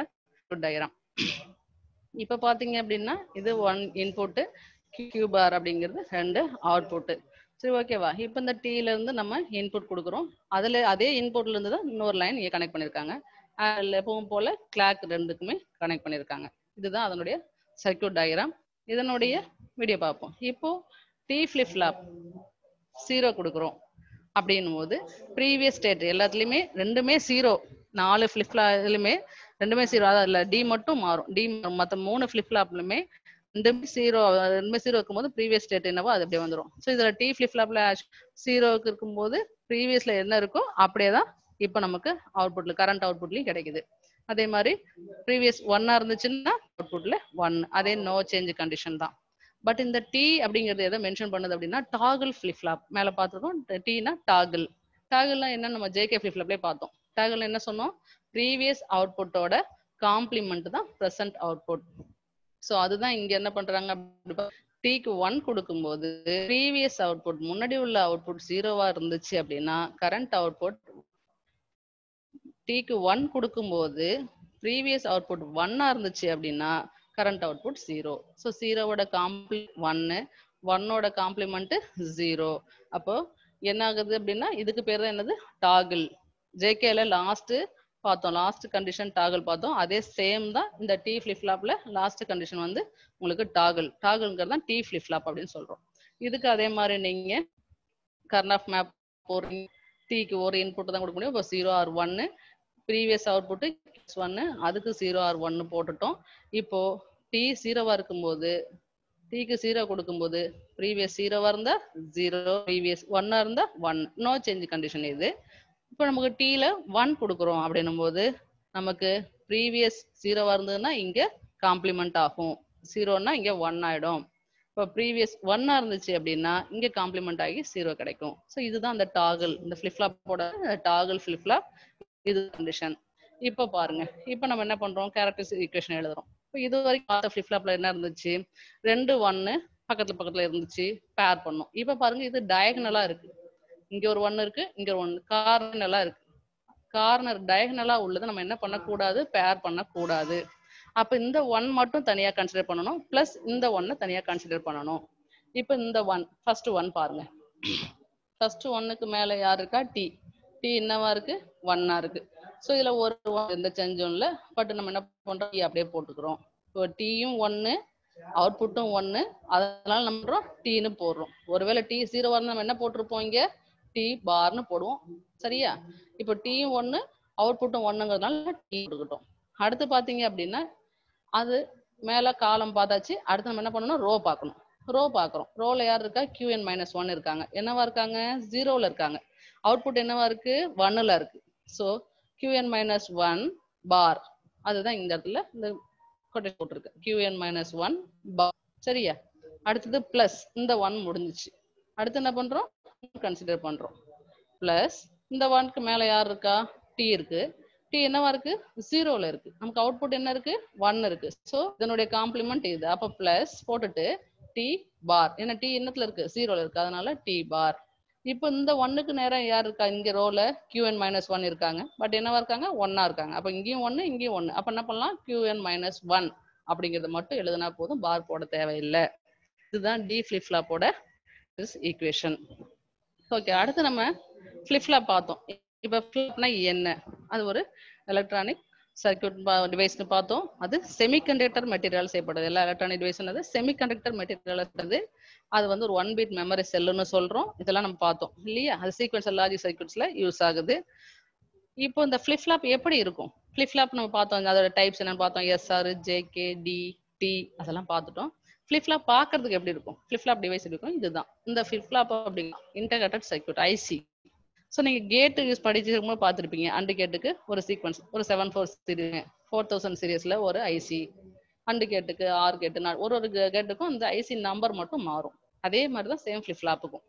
Speaker 1: டயராம் இப்போ பார்த்தீங்க அப்படின்னா இது ஒன் இன்புட்டு கியூபார் அப்படிங்கிறது ரெண்டு அவுட்புட்டு சரி ஓகேவா இப்போ இந்த டீல இருந்து நம்ம இன்புட் கொடுக்குறோம் அதில் அதே இன்புட்ல இருந்து தான் இன்னொரு லைன் இங்கே கனெக்ட் பண்ணியிருக்காங்க எப்பவும் போல கிளாக் ரெண்டுக்குமே கனெக்ட் பண்ணியிருக்காங்க இதுதான் அதனுடைய சர்க்கியூட் டயக்ராம் இதனுடைய வீடியோ பார்ப்போம் இப்போ டி ஃபிளிப் ஃப்ளாப் ஜீரோ கொடுக்குறோம் அப்படின்னும் போது ப்ரீவியஸ் ஸ்டேட் எல்லாத்துலேயுமே ரெண்டுமே ஜீரோ நாலு ஃபிளிப் ஃப்ளாப்லையுமே ரெண்டுமே ஜீரோ அதாவது இல்லை டி மட்டும் மாறும் டி மற்ற மூணு ஃபிளிப் ஃப்ளாப்லையுமே ரெண்டுமே ஜீரோ ரெண்டுமே ஜீரோ இருக்கும்போது ப்ரீவியஸ் ஸ்டேட் என்னவோ அது அப்படியே வந்துடும் ஸோ இதில் டி ஃபிளிப் ஃப்ளாப்ல ஜீரோவுக்கு இருக்கும்போது ப்ரீவியஸில் என்ன இருக்கோ அப்படியே தான் இப்போ நமக்கு அவுட்புட்ல கரண்ட் அவுட்புட்லையும் கிடைக்குது அதே மாதிரி ப்ரீவியஸ் ஒன்னா இருந்துச்சுன்னா அவுட்புட்டில் ஒன் அதே நோ சேஞ்ச் கண்டிஷன் தான் பட் இந்த டி அப்படிங்கிறது எதை மென்ஷன் பண்ணுது அப்படின்னா டாகிள் ஃபிளிப் ஃப்ளாப் மேலே பார்த்துருக்கோம் டீனா டாகிள் டாகல்லாம் என்ன நம்ம ஜேகே ஃபிளிப் பார்த்தோம் டாகல் என்ன சொன்னோம் ப்ரீவியஸ் அவுட்புட்டோட காம்ப்ளிமெண்ட் தான் ப்ரெசன்ட் அவுட்புட் ஸோ அதுதான் இங்க என்ன பண்றாங்க அப்படின்னா டீக்கு ஒன் கொடுக்கும்போது ப்ரீவியஸ் அவுட்புட் முன்னாடி உள்ள அவுட்புட் ஜீரோவா இருந்துச்சு அப்படின்னா கரண்ட் அவுட்புட் டீக்கு ஒன் கொடுக்கும்போது ப்ரீவியஸ் அவுட்புட் ஒன்னா இருந்துச்சு அப்படின்னா கரண்ட் அவுட்புட் ஜீரோ ஸோ ஜீரோவோட காம்ப்ளி ஒன்னு ஒன்னோட காம்ப்ளிமெண்ட் ஜீரோ அப்போ என்ன ஆகுது அப்படின்னா இதுக்கு பேர் தான் என்னது டாகில் ஜேகேல லாஸ்ட் பார்த்தோம் லாஸ்ட் கண்டிஷன் டாகல் பார்த்தோம் அதே சேம் தான் இந்த டி ஃபிளிப் லாஸ்ட் கண்டிஷன் வந்து உங்களுக்கு டாகல் டாகல்ங்கிறது தான் டி ஃபிளிப் அப்படின்னு சொல்றோம் இதுக்கு அதே மாதிரி நீங்க கர்ன் ஆஃப் மேப் ஒரு டிக்கு ஒரு இன்புட் தான் கொடுக்க முடியும் இப்போ ஜீரோ ஆர் ஒன்னு ப்ரீவியஸ் அவுட்புட்டு ஒன்னு அதுக்கு ஜீரோ ஆர் ஒன்னு போட்டுட்டோம் இப்போ டி ஜீரோவா இருக்கும்போது டிக்கு ஜீரோ கொடுக்கும்போது ப்ரீவியஸ் ஜீரோவா இருந்தா ஜீரோ ப்ரீவியஸ் ஒன்னா இருந்தா ஒன் நோ சேஞ்ச் கண்டிஷன் இது இப்போ நமக்கு டீல ஒன் கொடுக்குறோம் அப்படின்னும் போது நமக்கு ப்ரீவியஸ் ஜீரோவாக இருந்ததுன்னா இங்கே காம்ப்ளிமெண்ட் ஆகும் ஜீரோன்னா இங்கே ஒன் ஆகிடும் இப்போ ப்ரீவியஸ் ஒன்னாக இருந்துச்சு அப்படின்னா இங்கே காம்ப்ளிமெண்ட் ஆகி ஜீரோ கிடைக்கும் ஸோ இதுதான் அந்த டாகல் இந்த ஃப்ளிப்லாப்போட டாகல் ஃப்ளிப்லாப் இது கண்டிஷன் இப்போ பாருங்க இப்போ நம்ம என்ன பண்ணுறோம் கேரக்டர்ஸ் ஈக்குவேஷன் எழுதுறோம் இப்போ இது வரைக்கும் பார்த்த ஃப்ளிப்லாப்பில் என்ன இருந்துச்சு ரெண்டு ஒன்று பக்கத்தில் பக்கத்தில் இருந்துச்சு பேர் பண்ணோம் இப்போ பாருங்க இது டயகனலா இருக்குது இங்க ஒரு ஒன்னு இருக்கு இங்க ஒரு ஒன்று கார்னலா இருக்கு கார்னர் டயகனலா உள்ளது நம்ம என்ன பண்ணக்கூடாது பேர் பண்ணக்கூடாது அப்ப இந்த ஒன் மட்டும் தனியா கன்சிடர் பண்ணணும் பிளஸ் இந்த ஒன்ன தனியா கன்சிடர் பண்ணணும் இப்ப இந்த ஒன் ஃபர்ஸ்ட் ஒன் பாருங்க ஃபர்ஸ்ட் ஒன்னுக்கு மேல யார் இருக்கா டி டி என்னவா இருக்கு ஒன்னா இருக்கு ஸோ இதுல ஒரு ஒன் இந்த செஞ்சோம்ல பட் நம்ம என்ன பண்றோம் டி அப்படியே போட்டுக்கிறோம் இப்போ டீயும் ஒன்னு புட்டும் ஒன்னு அதனால நம்ம டீன்னு போடுறோம் ஒருவேளை டி சீரோ இருந்தா நம்ம என்ன போட்டிருப்போம் இங்க டி பார்னு போடுவோம் சரியா இப்போ டீயும் ஒன்று அவுட்புட்டும் ஒன்றுங்கிறதுனால டீ கொடுக்கட்டும் அடுத்து பார்த்தீங்க அப்படின்னா அது மேலே காலம் பார்த்தாச்சு அடுத்து நம்ம என்ன பண்ணணும் ரோ பார்க்கணும் ரோ பார்க்குறோம் ரோவில் யார் இருக்கா கியூஎன் மைனஸ் ஒன் இருக்காங்க என்னவா இருக்காங்க ஜீரோவில் இருக்காங்க அவுட்புட் என்னவா இருக்கு ஒன்னில் இருக்கு so Q N minus one bar அதுதான் இந்த இடத்துல இந்த கொட்டை போட்டிருக்கு கியூஎன் மைனஸ் ஒன் பார் சரியா அடுத்தது பிளஸ் இந்த ஒன் முடிஞ்சிச்சு அடுத்து என்ன பண்றோம் கன்சிடர் பண்ணுறோம் ப்ளஸ் இந்த ஒன்க்கு மேலே யார் இருக்கா டி இருக்கு டி என்னவா இருக்கு ஜீரோவில் இருக்கு நமக்கு அவுட்புட் என்ன இருக்கு ஒன் இருக்கு ஸோ இதனுடைய காம்ப்ளிமெண்ட் இது அப்போ ப்ளஸ் போட்டுட்டு டி பார் ஏன்னா டி என்னத்துல இருக்கு ஜீரோவில் இருக்கு அதனால டி பார் இப்போ இந்த ஒன்னுக்கு நேரம் யார் இருக்கா இங்க ரோல கியூஎன் மைனஸ் ஒன் இருக்காங்க பட் என்னவா இருக்காங்க ஒன்னா இருக்காங்க அப்போ இங்கேயும் ஒன்று இங்கேயும் ஒன்று அப்போ என்ன பண்ணலாம் கியூஎன் மைனஸ் ஒன் அப்படிங்கிறத மட்டும் எழுதினா போதும் பார் போட தேவையில்லை இதுதான் டி ஃபிளிப் ஃப்ளாப்போட ஈக்குவேஷன் ஓகே அடுத்து நம்ம ஃப்ளிப்ஃப்ளாப் பார்த்தோம் இப்போ ஃப்ளிப்னா என்ன அது ஒரு எலக்ட்ரானிக் சர்க்கியூட் டிவைஸ்னு பார்த்தோம் அது செமிகண்டக்டர் மெட்டீரியல் செய்யப்படுது எல்லா எலக்ட்ரானிக் டிவைஸ்னது செமிகண்டக்டர் மெட்டீரியல் செய்யப்படுது அது வந்து ஒரு ஒன் பீட் மெமரி செல்லுன்னு சொல்கிறோம் இதெல்லாம் நம்ம பார்த்தோம் இல்லையா அது சீக்வன்ஸ் லாஜிக் சர்க்கியூட்ஸில் யூஸ் ஆகுது இப்போ இந்த ஃப்ளிப்ஃப்ளாப் எப்படி இருக்கும் ஃப்ளிப்ஃப்ளாப் நம்ம பார்த்தோம் அதோட டைப்ஸ் என்னன்னு பார்த்தோம் எஸ்ஆர் ஜேகே டி டி அதெல்லாம் பார்த்துட்டோம் ஃபிளிப்ளாப் ஃப்ளாப் பார்க்கறதுக்கு எப்படி இருக்கும் ஃபிளிப்ளாப் ஃப்ளாப் டிவைஸ் இருக்கும் இதுதான் இந்த ஃபிளிப்ளாப் அப்படிங்களா அப்படின்னா இன்டர்கட்டட் சர்க்கியூட் ஐசி ஸோ நீங்கள் கேட்டு யூஸ் படிச்சிருக்கும்போது பார்த்துருப்பீங்க அண்டு கேட்டுக்கு ஒரு சீக்வன்ஸ் ஒரு seven four series four thousand சீரியஸில் ஒரு ஐசி அண்டு கேட்டுக்கு ஆறு கேட்டு நாள் ஒரு ஒரு கேட்டுக்கும் இந்த ஐசி நம்பர் மட்டும் மாறும் அதே மாதிரி தான் சேம் ஃபிளிப்ளாப்புக்கும்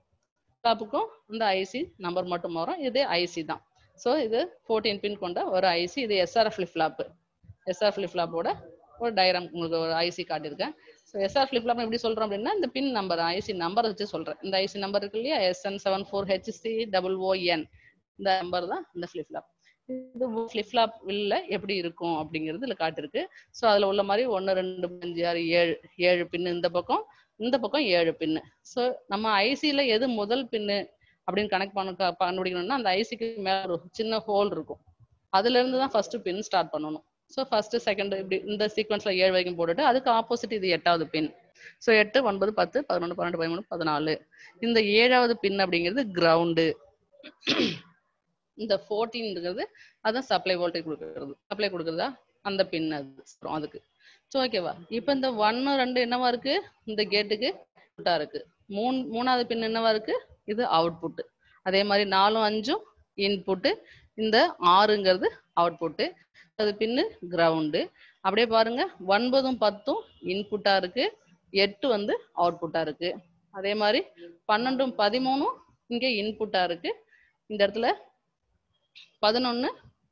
Speaker 1: ஃப்ளாப்புக்கும் இந்த ஐசி நம்பர் மட்டும் மாறும் இது ஐசி தான் ஸோ இது ஃபோர்டீன் பின் கொண்ட ஒரு ஐசி இது எஸ்ஆர் ஃபிளிப்ளாப்பு ஃப்ளாப்பு எஸ்ஆர் ஒரு டயராம் உங்களுக்கு ஒரு ஐசி காட்டிருக்கேன் ஸோ எஸ்ஆர் ஃபிளிப்லாம் எப்படி சொல்கிறோம் அப்படின்னா இந்த பின் நம்பர் ஐசி நம்பர் வச்சு சொல்கிறேன் இந்த ஐசி நம்பர் இருக்கு இல்லையா SN seven four HC double O N இந்த நம்பர் தான் இந்த ஃபிளிப்லாப் இது ஃபிளிப்லாப் எப்படி இருக்கும் அப்படிங்கிறது இதில் காட்டிருக்கு ஸோ அதில் உள்ள மாதிரி ஒன்று ரெண்டு அஞ்சு ஆறு ஏழு ஏழு பின்னு இந்த பக்கம் இந்த பக்கம் ஏழு பின்னு ஸோ நம்ம ஐசியில் எது முதல் பின்னு அப்படின்னு கனெக்ட் பண்ண கண்டுபிடிக்கணும்னா அந்த ஐசிக்கு மேலே ஒரு சின்ன ஹோல் இருக்கும் அதுலேருந்து தான் ஃபர்ஸ்ட் பின் ஸ்டார்ட் பண்ணணும் ஸோ ஃபர்ஸ்ட் செகண்ட் இப்படி இந்த சீக்வன்ஸ்ல ஏழு வரைக்கும் போட்டுட்டு அதுக்கு ஆப்போசிட் இது எட்டாவது பின் ஸோ எட்டு ஒன்பது பத்து பதினொன்று பன்னெண்டு பதிமூணு பதினாலு இந்த ஏழாவது பின் அப்படிங்கிறது கிரவுண்டு இந்த ஃபோர்டீன்ங்கிறது அதான் சப்ளை வோல்டேஜ் கொடுக்கறது சப்ளை கொடுக்குறதா அந்த பின் அது அதுக்கு ஸோ ஓகேவா இப்போ இந்த ஒன்னு ரெண்டு என்னவா இருக்கு இந்த கேட்டுக்கு அவுட்டா இருக்கு மூணு மூணாவது பின் என்னவா இருக்கு இது அவுட்புட்டு அதே மாதிரி நாலும் அஞ்சும் இன்புட்டு இந்த ஆறுங்கிறது அவுட்புட்டு அது பின்னு கிரவுண்டு அப்படியே பாருங்க ஒன்பதும் பத்தும் இன்புட்டா இருக்கு எட்டு வந்து அவுட்புட்டா இருக்கு அதே மாதிரி பன்னெண்டும் பதிமூணும் இங்கே இன்புட்டா இருக்கு இந்த இடத்துல பதினொன்று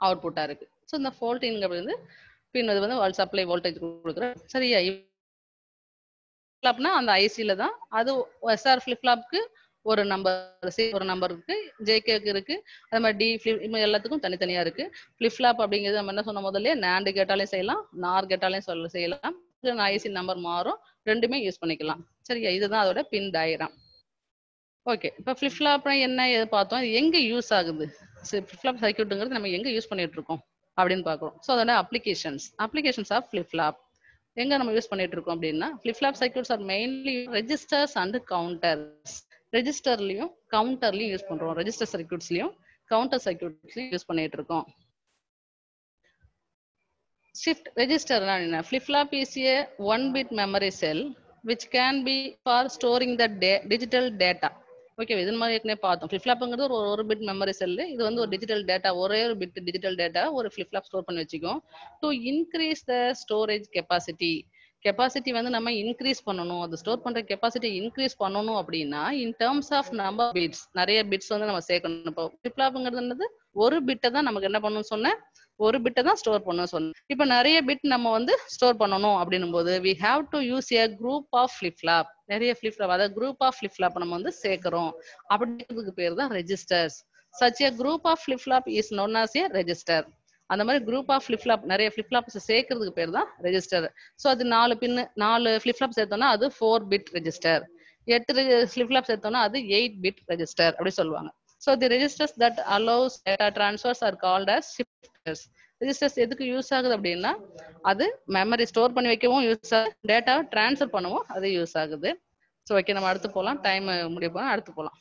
Speaker 1: அவுட்புட்டா இருக்கு ஸோ இந்த ஃபோல்டின் வந்து பின் அது வந்து சப்ளை வோல்டேஜ் கொடுக்குற சரியா ஃபிளிப்லாப்னா அந்த ஐசியில் தான் அது எஸ்ஆர் ஃபிளிப்ளாப்க்கு ஒரு நம்பர் சி ஒரு நம்பர் இருக்கு ஜேகேக்கு இருக்கு அது மாதிரி டி ஃபிளிப் எல்லாத்துக்கும் தனித்தனியா இருக்கு ஃபிளிப் அப்படிங்கிறது நம்ம என்ன சொன்ன முதல்ல நேண்டு கேட்டாலே செய்யலாம் நார் கேட்டாலே சொல்ல செய்யலாம் ஐசி நம்பர் மாறும் ரெண்டுமே யூஸ் பண்ணிக்கலாம் சரியா இதுதான் அதோட பின் டயராம் ஓகே இப்போ ஃபிளிப் என்ன எது பார்த்தோம் இது யூஸ் ஆகுது ஃபிளிப் சர்க்கியூட்டுங்கிறது நம்ம எங்க யூஸ் பண்ணிட்டு இருக்கோம் அப்படின்னு பாக்குறோம் ஸோ அதோட அப்ளிகேஷன்ஸ் அப்ளிகேஷன்ஸ் ஆஃப் ஃபிளிப் எங்க நம்ம யூஸ் பண்ணிட்டு இருக்கோம் அப்படின்னா flip circuits are mainly registers and counters ரெஜிஸ்டர்லையும் கவுண்டர்லையும் யூஸ் பண்றோம் ரெஜிஸ்டர் சர்க்கியூட்ஸ்லையும் கவுண்டர் சர்க்கியூட்ஸ்லையும் யூஸ் பண்ணிட்டு இருக்கோம் ஷிஃப்ட் ரெஜிஸ்டர்னா என்ன flip flop is a one bit memory cell which can be for storing the day digital data okay இது மாதிரி ஏற்கனவே பார்த்தோம் ஃப்ளிப்லாப்ங்கிறது ஒரு ஒரு பிட் மெமரி செல்லு இது வந்து ஒரு டிஜிட்டல் டேட்டா ஒரே ஒரு பிட் டிஜிட்டல் டேட்டா ஒரு ஃப்ளிப்லாப் ஸ்டோர் பண்ணி வச்சுக்கோம் to increase the storage capacity capacity வந்து நம்ம இன்க்ரீஸ் பண்ணணும் அது ஸ்டோர் பண்ற கெப்பாசிட்டி இன்க்ரீஸ் பண்ணணும் அப்படின்னா in terms of number bits நிறைய பிட்ஸ் வந்து நம்ம சேர்க்கணும் இப்போ ஃபிளிப்லாப்ங்கிறது ஒரு பிட்டை தான் நமக்கு என்ன பண்ணணும்னு சொன்னேன் ஒரு பிட்டை தான் ஸ்டோர் பண்ணணும் சொன்னேன் இப்போ நிறைய பிட் நம்ம வந்து ஸ்டோர் பண்ணணும் அப்படின்னும் போது we have to use a group of flip flop நிறைய ஃபிளிப்லாப் அதாவது குரூப் ஆஃப் ஃபிளிப்லாப் நம்ம வந்து சேர்க்கிறோம் அப்படிங்கிறதுக்கு பேர் தான் registers such a group of flip flop is known as a register அந்த மாதிரி குரூப் ஆஃப் ஃபிளிப் நிறைய ஃபிளிப் சேர்க்கறதுக்கு பேர் தான் ரெஜிஸ்டர் ஸோ அது நாலு பின்னு நாலு ஃபிளிப் சேர்த்தோம்னா அது ஃபோர் பிட் ரெஜிஸ்டர் எட்டு ஃபிளிப் சேர்த்தோம்னா அது எயிட் பிட் ரெஜிஸ்டர் அப்படின்னு சொல்லுவாங்க so the registers that allows data transfers are called as shifters registers எதுக்கு யூஸ் ஆகுது அப்படின்னா அது மெமரி ஸ்டோர் பண்ணி வைக்கவும் யூஸ் ஆகுது டேட்டாவை டிரான்ஸ்ஃபர் பண்ணவும் அது யூஸ் ஆகுது ஸோ ஓகே நம்ம அடுத்து போகலாம் டைம் முடிய போகலாம் அடுத்து போகலாம்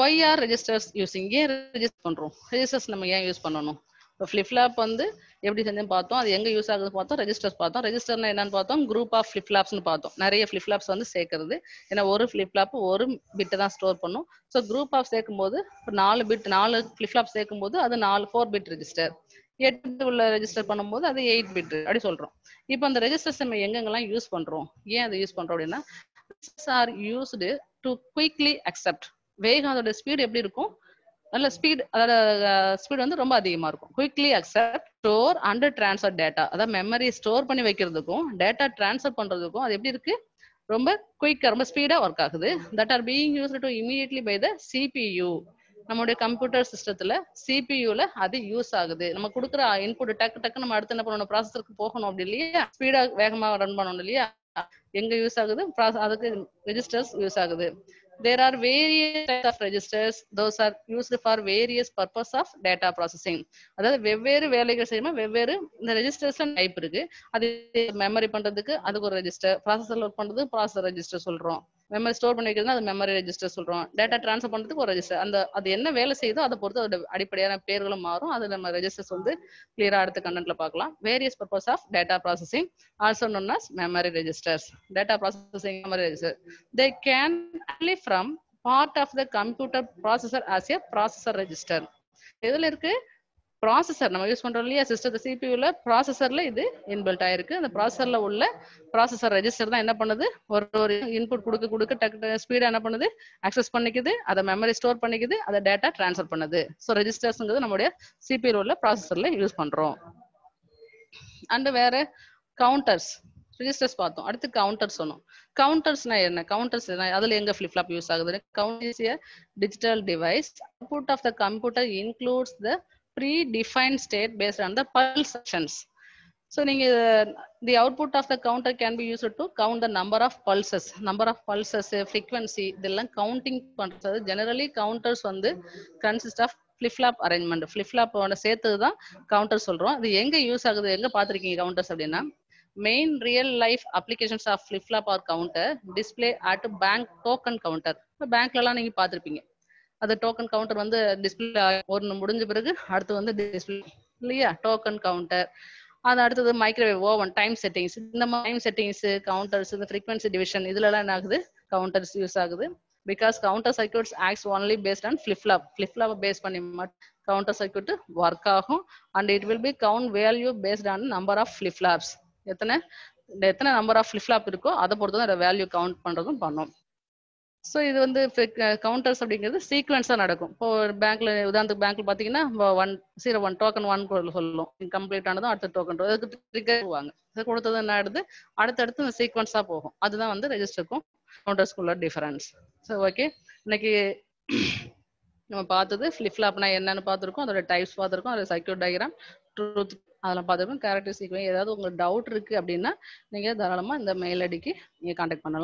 Speaker 1: ஒய் ஆர் ரெஜிஸ்டர்ஸ் யூஸிங் ஏன் ரெஜிஸ்டர் பண்ணுறோம் ரெஜிஸ்டர்ஸ் நம்ம ஏன் யூஸ் பண்ணணும் இப்போ ஃப்ளிப்லாப் வந்து எப்படி செஞ்சு பார்த்தோம் அது எங்கே யூஸ் ஆகுது பார்த்தோம் ரெஜிஸ்டர்ஸ் பார்த்தோம் ரெஜிஸ்டர்னா என்னன்னு பார்த்தோம் குரூப் ஆஃப் ஃப்ளிப்லாப்ஸ்னு பார்த்தோம் நிறைய ஃப்ளிப்லாப்ஸ் வந்து சேர்க்கறது ஏன்னா ஒரு ஃப்ளிப்லாப் ஒரு பிட்டை தான் ஸ்டோர் பண்ணும் ஸோ குரூப் ஆஃப் சேர்க்கும் போது இப்போ நாலு பிட் நாலு ஃப்ளிப்லாப் சேர்க்கும் போது அது நாலு ஃபோர் பிட் ரெஜிஸ்டர் எட்டு உள்ள ரெஜிஸ்டர் பண்ணும்போது அது எயிட் பிட் அப்படி சொல்றோம் இப்போ அந்த ரெஜிஸ்டர்ஸ் நம்ம எங்கெங்கெல்லாம் யூஸ் பண்றோம் ஏன் அதை யூஸ் பண்றோம் அப்படின்னா are used to quickly accept வேகம் அதோட ஸ்பீடு எப்படி இருக்கும் நல்ல ஸ்பீட் அதோட ஸ்பீட் வந்து ரொம்ப அதிகமா இருக்கும் quickly accept store and transfer data அதாவது மெமரி ஸ்டோர் பண்ணி வைக்கிறதுக்கும் டேட்டா டிரான்ஸ்ஃபர் பண்றதுக்கும் அது எப்படி இருக்கு ரொம்ப குயிக்கா ரொம்ப ஸ்பீடா ஒர்க் ஆகுது that are being use to immediately by the CPU நம்மளுடைய கம்ப்யூட்டர் சிஸ்டத்துல சிபியூல அது யூஸ் ஆகுது நம்ம கொடுக்குற இன்புட் டக்கு டக்கு நம்ம அடுத்து என்ன பண்ணணும் ப்ராசஸருக்கு போகணும் அப்படி இல்லையா ஸ்பீடா வேகமா ரன் பண்ணணும் இல்லையா எங்க யூஸ் ஆகுது அதுக்கு ரெஜிஸ்டர்ஸ் யூஸ் ஆகுது there are various types of registers those are used for various purpose of data processing அதாவது வெவ்வேறு வேலைகள் செய்யுமா வெவ்வேறு இந்த ரெஜிஸ்டர்ஸ்ல டைப் இருக்கு அது மெமரி பண்றதுக்கு அதுக்கு ஒரு ரெஜிஸ்டர் ப்ராசஸர் ஒர்க் பண்றதுக்கு ப்ராசஸர் ரெஜிஸ்டர் சொல்றோம் மெமரி ஸ்டோர் பண்ணி வைக்கிறது மெமரி ரெஜிஸ்டர் சொல்றோம் டேட்டா ட்ரான்ஸ்ஃபர் பண்றதுக்கு ஒரு ரெஜிஸ்டர் அந்த அது என்ன வேலை செய்யுதோ அதை பொறுத்து அதோட அடிப்படையான பேர்களும் மாறும் அது நம்ம ரெஜிஸ்டர்ஸ் வந்து கிளியரா அடுத்த கண்டென்ட்ல பார்க்கலாம் various purpose of data processing also known as memory registers data processing memory register they can from part of the computer processor as a processor register எதுல இருக்கு ப்ராசஸர் நம்ம யூஸ் பண்றோம் இல்லையா சிஸ்டர் சிபியூல ப்ராசஸர்ல இது இன்பில்ட் ஆயிருக்கு அந்த ப்ராசஸர்ல உள்ள ப்ராசஸர் ரெஜிஸ்டர் தான் என்ன பண்ணுது ஒரு ஒரு இன்புட் கொடுக்க கொடுக்க டக்கு ஸ்பீடா என்ன பண்ணுது அக்சஸ் பண்ணிக்குது அதை மெமரி ஸ்டோர் பண்ணிக்குது அதை டேட்டா டிரான்ஸ்ஃபர் பண்ணுது ஸோ ரெஜிஸ்டர்ஸ்ங்கிறது நம்முடைய சிபியூல உள்ள ப்ராசஸர்ல யூஸ் பண்றோம் அண்ட் வேற கவுண்டர்ஸ் ரிஜிஸ்டர்ஸ் பார்த்தோம் அடுத்து கவுண்டர்ஸ் சொன்னோம் கவுண்டர்ஸ்னா என்ன கவுண்டர்ஸ் என்ன அதுல எங்க ஃபிளிப் யூஸ் ஆகுது counters digital device out of the computer includes the predefined state based on the pulse actions. So the output of the counter can be used to count the number of pulses, number of pulses, frequency, இதெல்லாம் counting பண்றது generally counters வந்து consist of flip flop arrangement flip flop சேர்த்து தான் counter சொல்கிறோம் இது எங்கே use ஆகுது எங்கே பார்த்துருக்கீங்க கவுண்டர்ஸ் அப்படின்னா main real life applications of flip flop are counter display at bank token counter பேங்க்லலாம் நீங்கள் பார்த்துருப்பீங்க அது டோக்கன் கவுண்டர் வந்து டிஸ்பிளே ஒன்று முடிஞ்ச பிறகு அடுத்து வந்து டிஸ்பிளே இல்லையா டோக்கன் கவுண்டர் அது அடுத்தது மைக்ரோவேவ் ஓவன் டைம் செட்டிங்ஸ் இந்த மாதிரி டைம் செட்டிங்ஸ் கவுண்டர்ஸ் இந்த ஃப்ரீக்வன்சி டிவிஷன் இதுலலாம் என்ன ஆகுது கவுண்டர்ஸ் யூஸ் ஆகுது because counter circuits acts only based on flip flop flip flop base பண்ணி மட்டும் கவுண்டர் சர்க்கியூட் ஒர்க் ஆகும் and it will be count value based on number of flip flops எத்தனை எத்தனை நம்பர் ஆஃப் ஃபிளிப்ளாப் இருக்கோ அதை பொறுத்து தான் வேல்யூ கவுண்ட் பண்ணுறதும் பண்ணும் ஸோ இது வந்து கவுண்டர்ஸ் அப்படிங்கிறது சீக்வன்ஸாக நடக்கும் இப்போ ஒரு பேங்க்ல உதாரணத்துக்கு பேங்க்ல பார்த்தீங்கன்னா one zero one token one சொல்லும் கம்ப்ளீட் ஆனதும் அடுத்த டோக்கன் அதுக்கு ட்ரிகருவாங்க இதை கொடுத்தது என்ன ஆடுது அடுத்தடுத்து இந்த சீக்வன்ஸாக போகும் அதுதான் வந்து ரெஜிஸ்டருக்கும் கவுண்டர்ஸ்க்குள்ள டிஃபரன்ஸ் ஸோ ஓகே இன்னைக்கு நம்ம பார்த்தது ஃபிளிப் என்னென்னு என்னன்னு பார்த்துருக்கோம் அதோட டைப்ஸ் பார்த்துருக்கோம் அதோட சர்க்கியூட் டயக்ராம் ட்ரூத் அதெல்லாம் பார்த்துருக்கோம் கேரக்டர் சீக்வன் ஏதாவது உங்களுக்கு டவுட் இருக்குது அப்படின்னா நீங்கள் தாராளமாக இந்த மெயில் அடிக்கு நீங்கள் கான்டாக்ட் பண்ணலாம்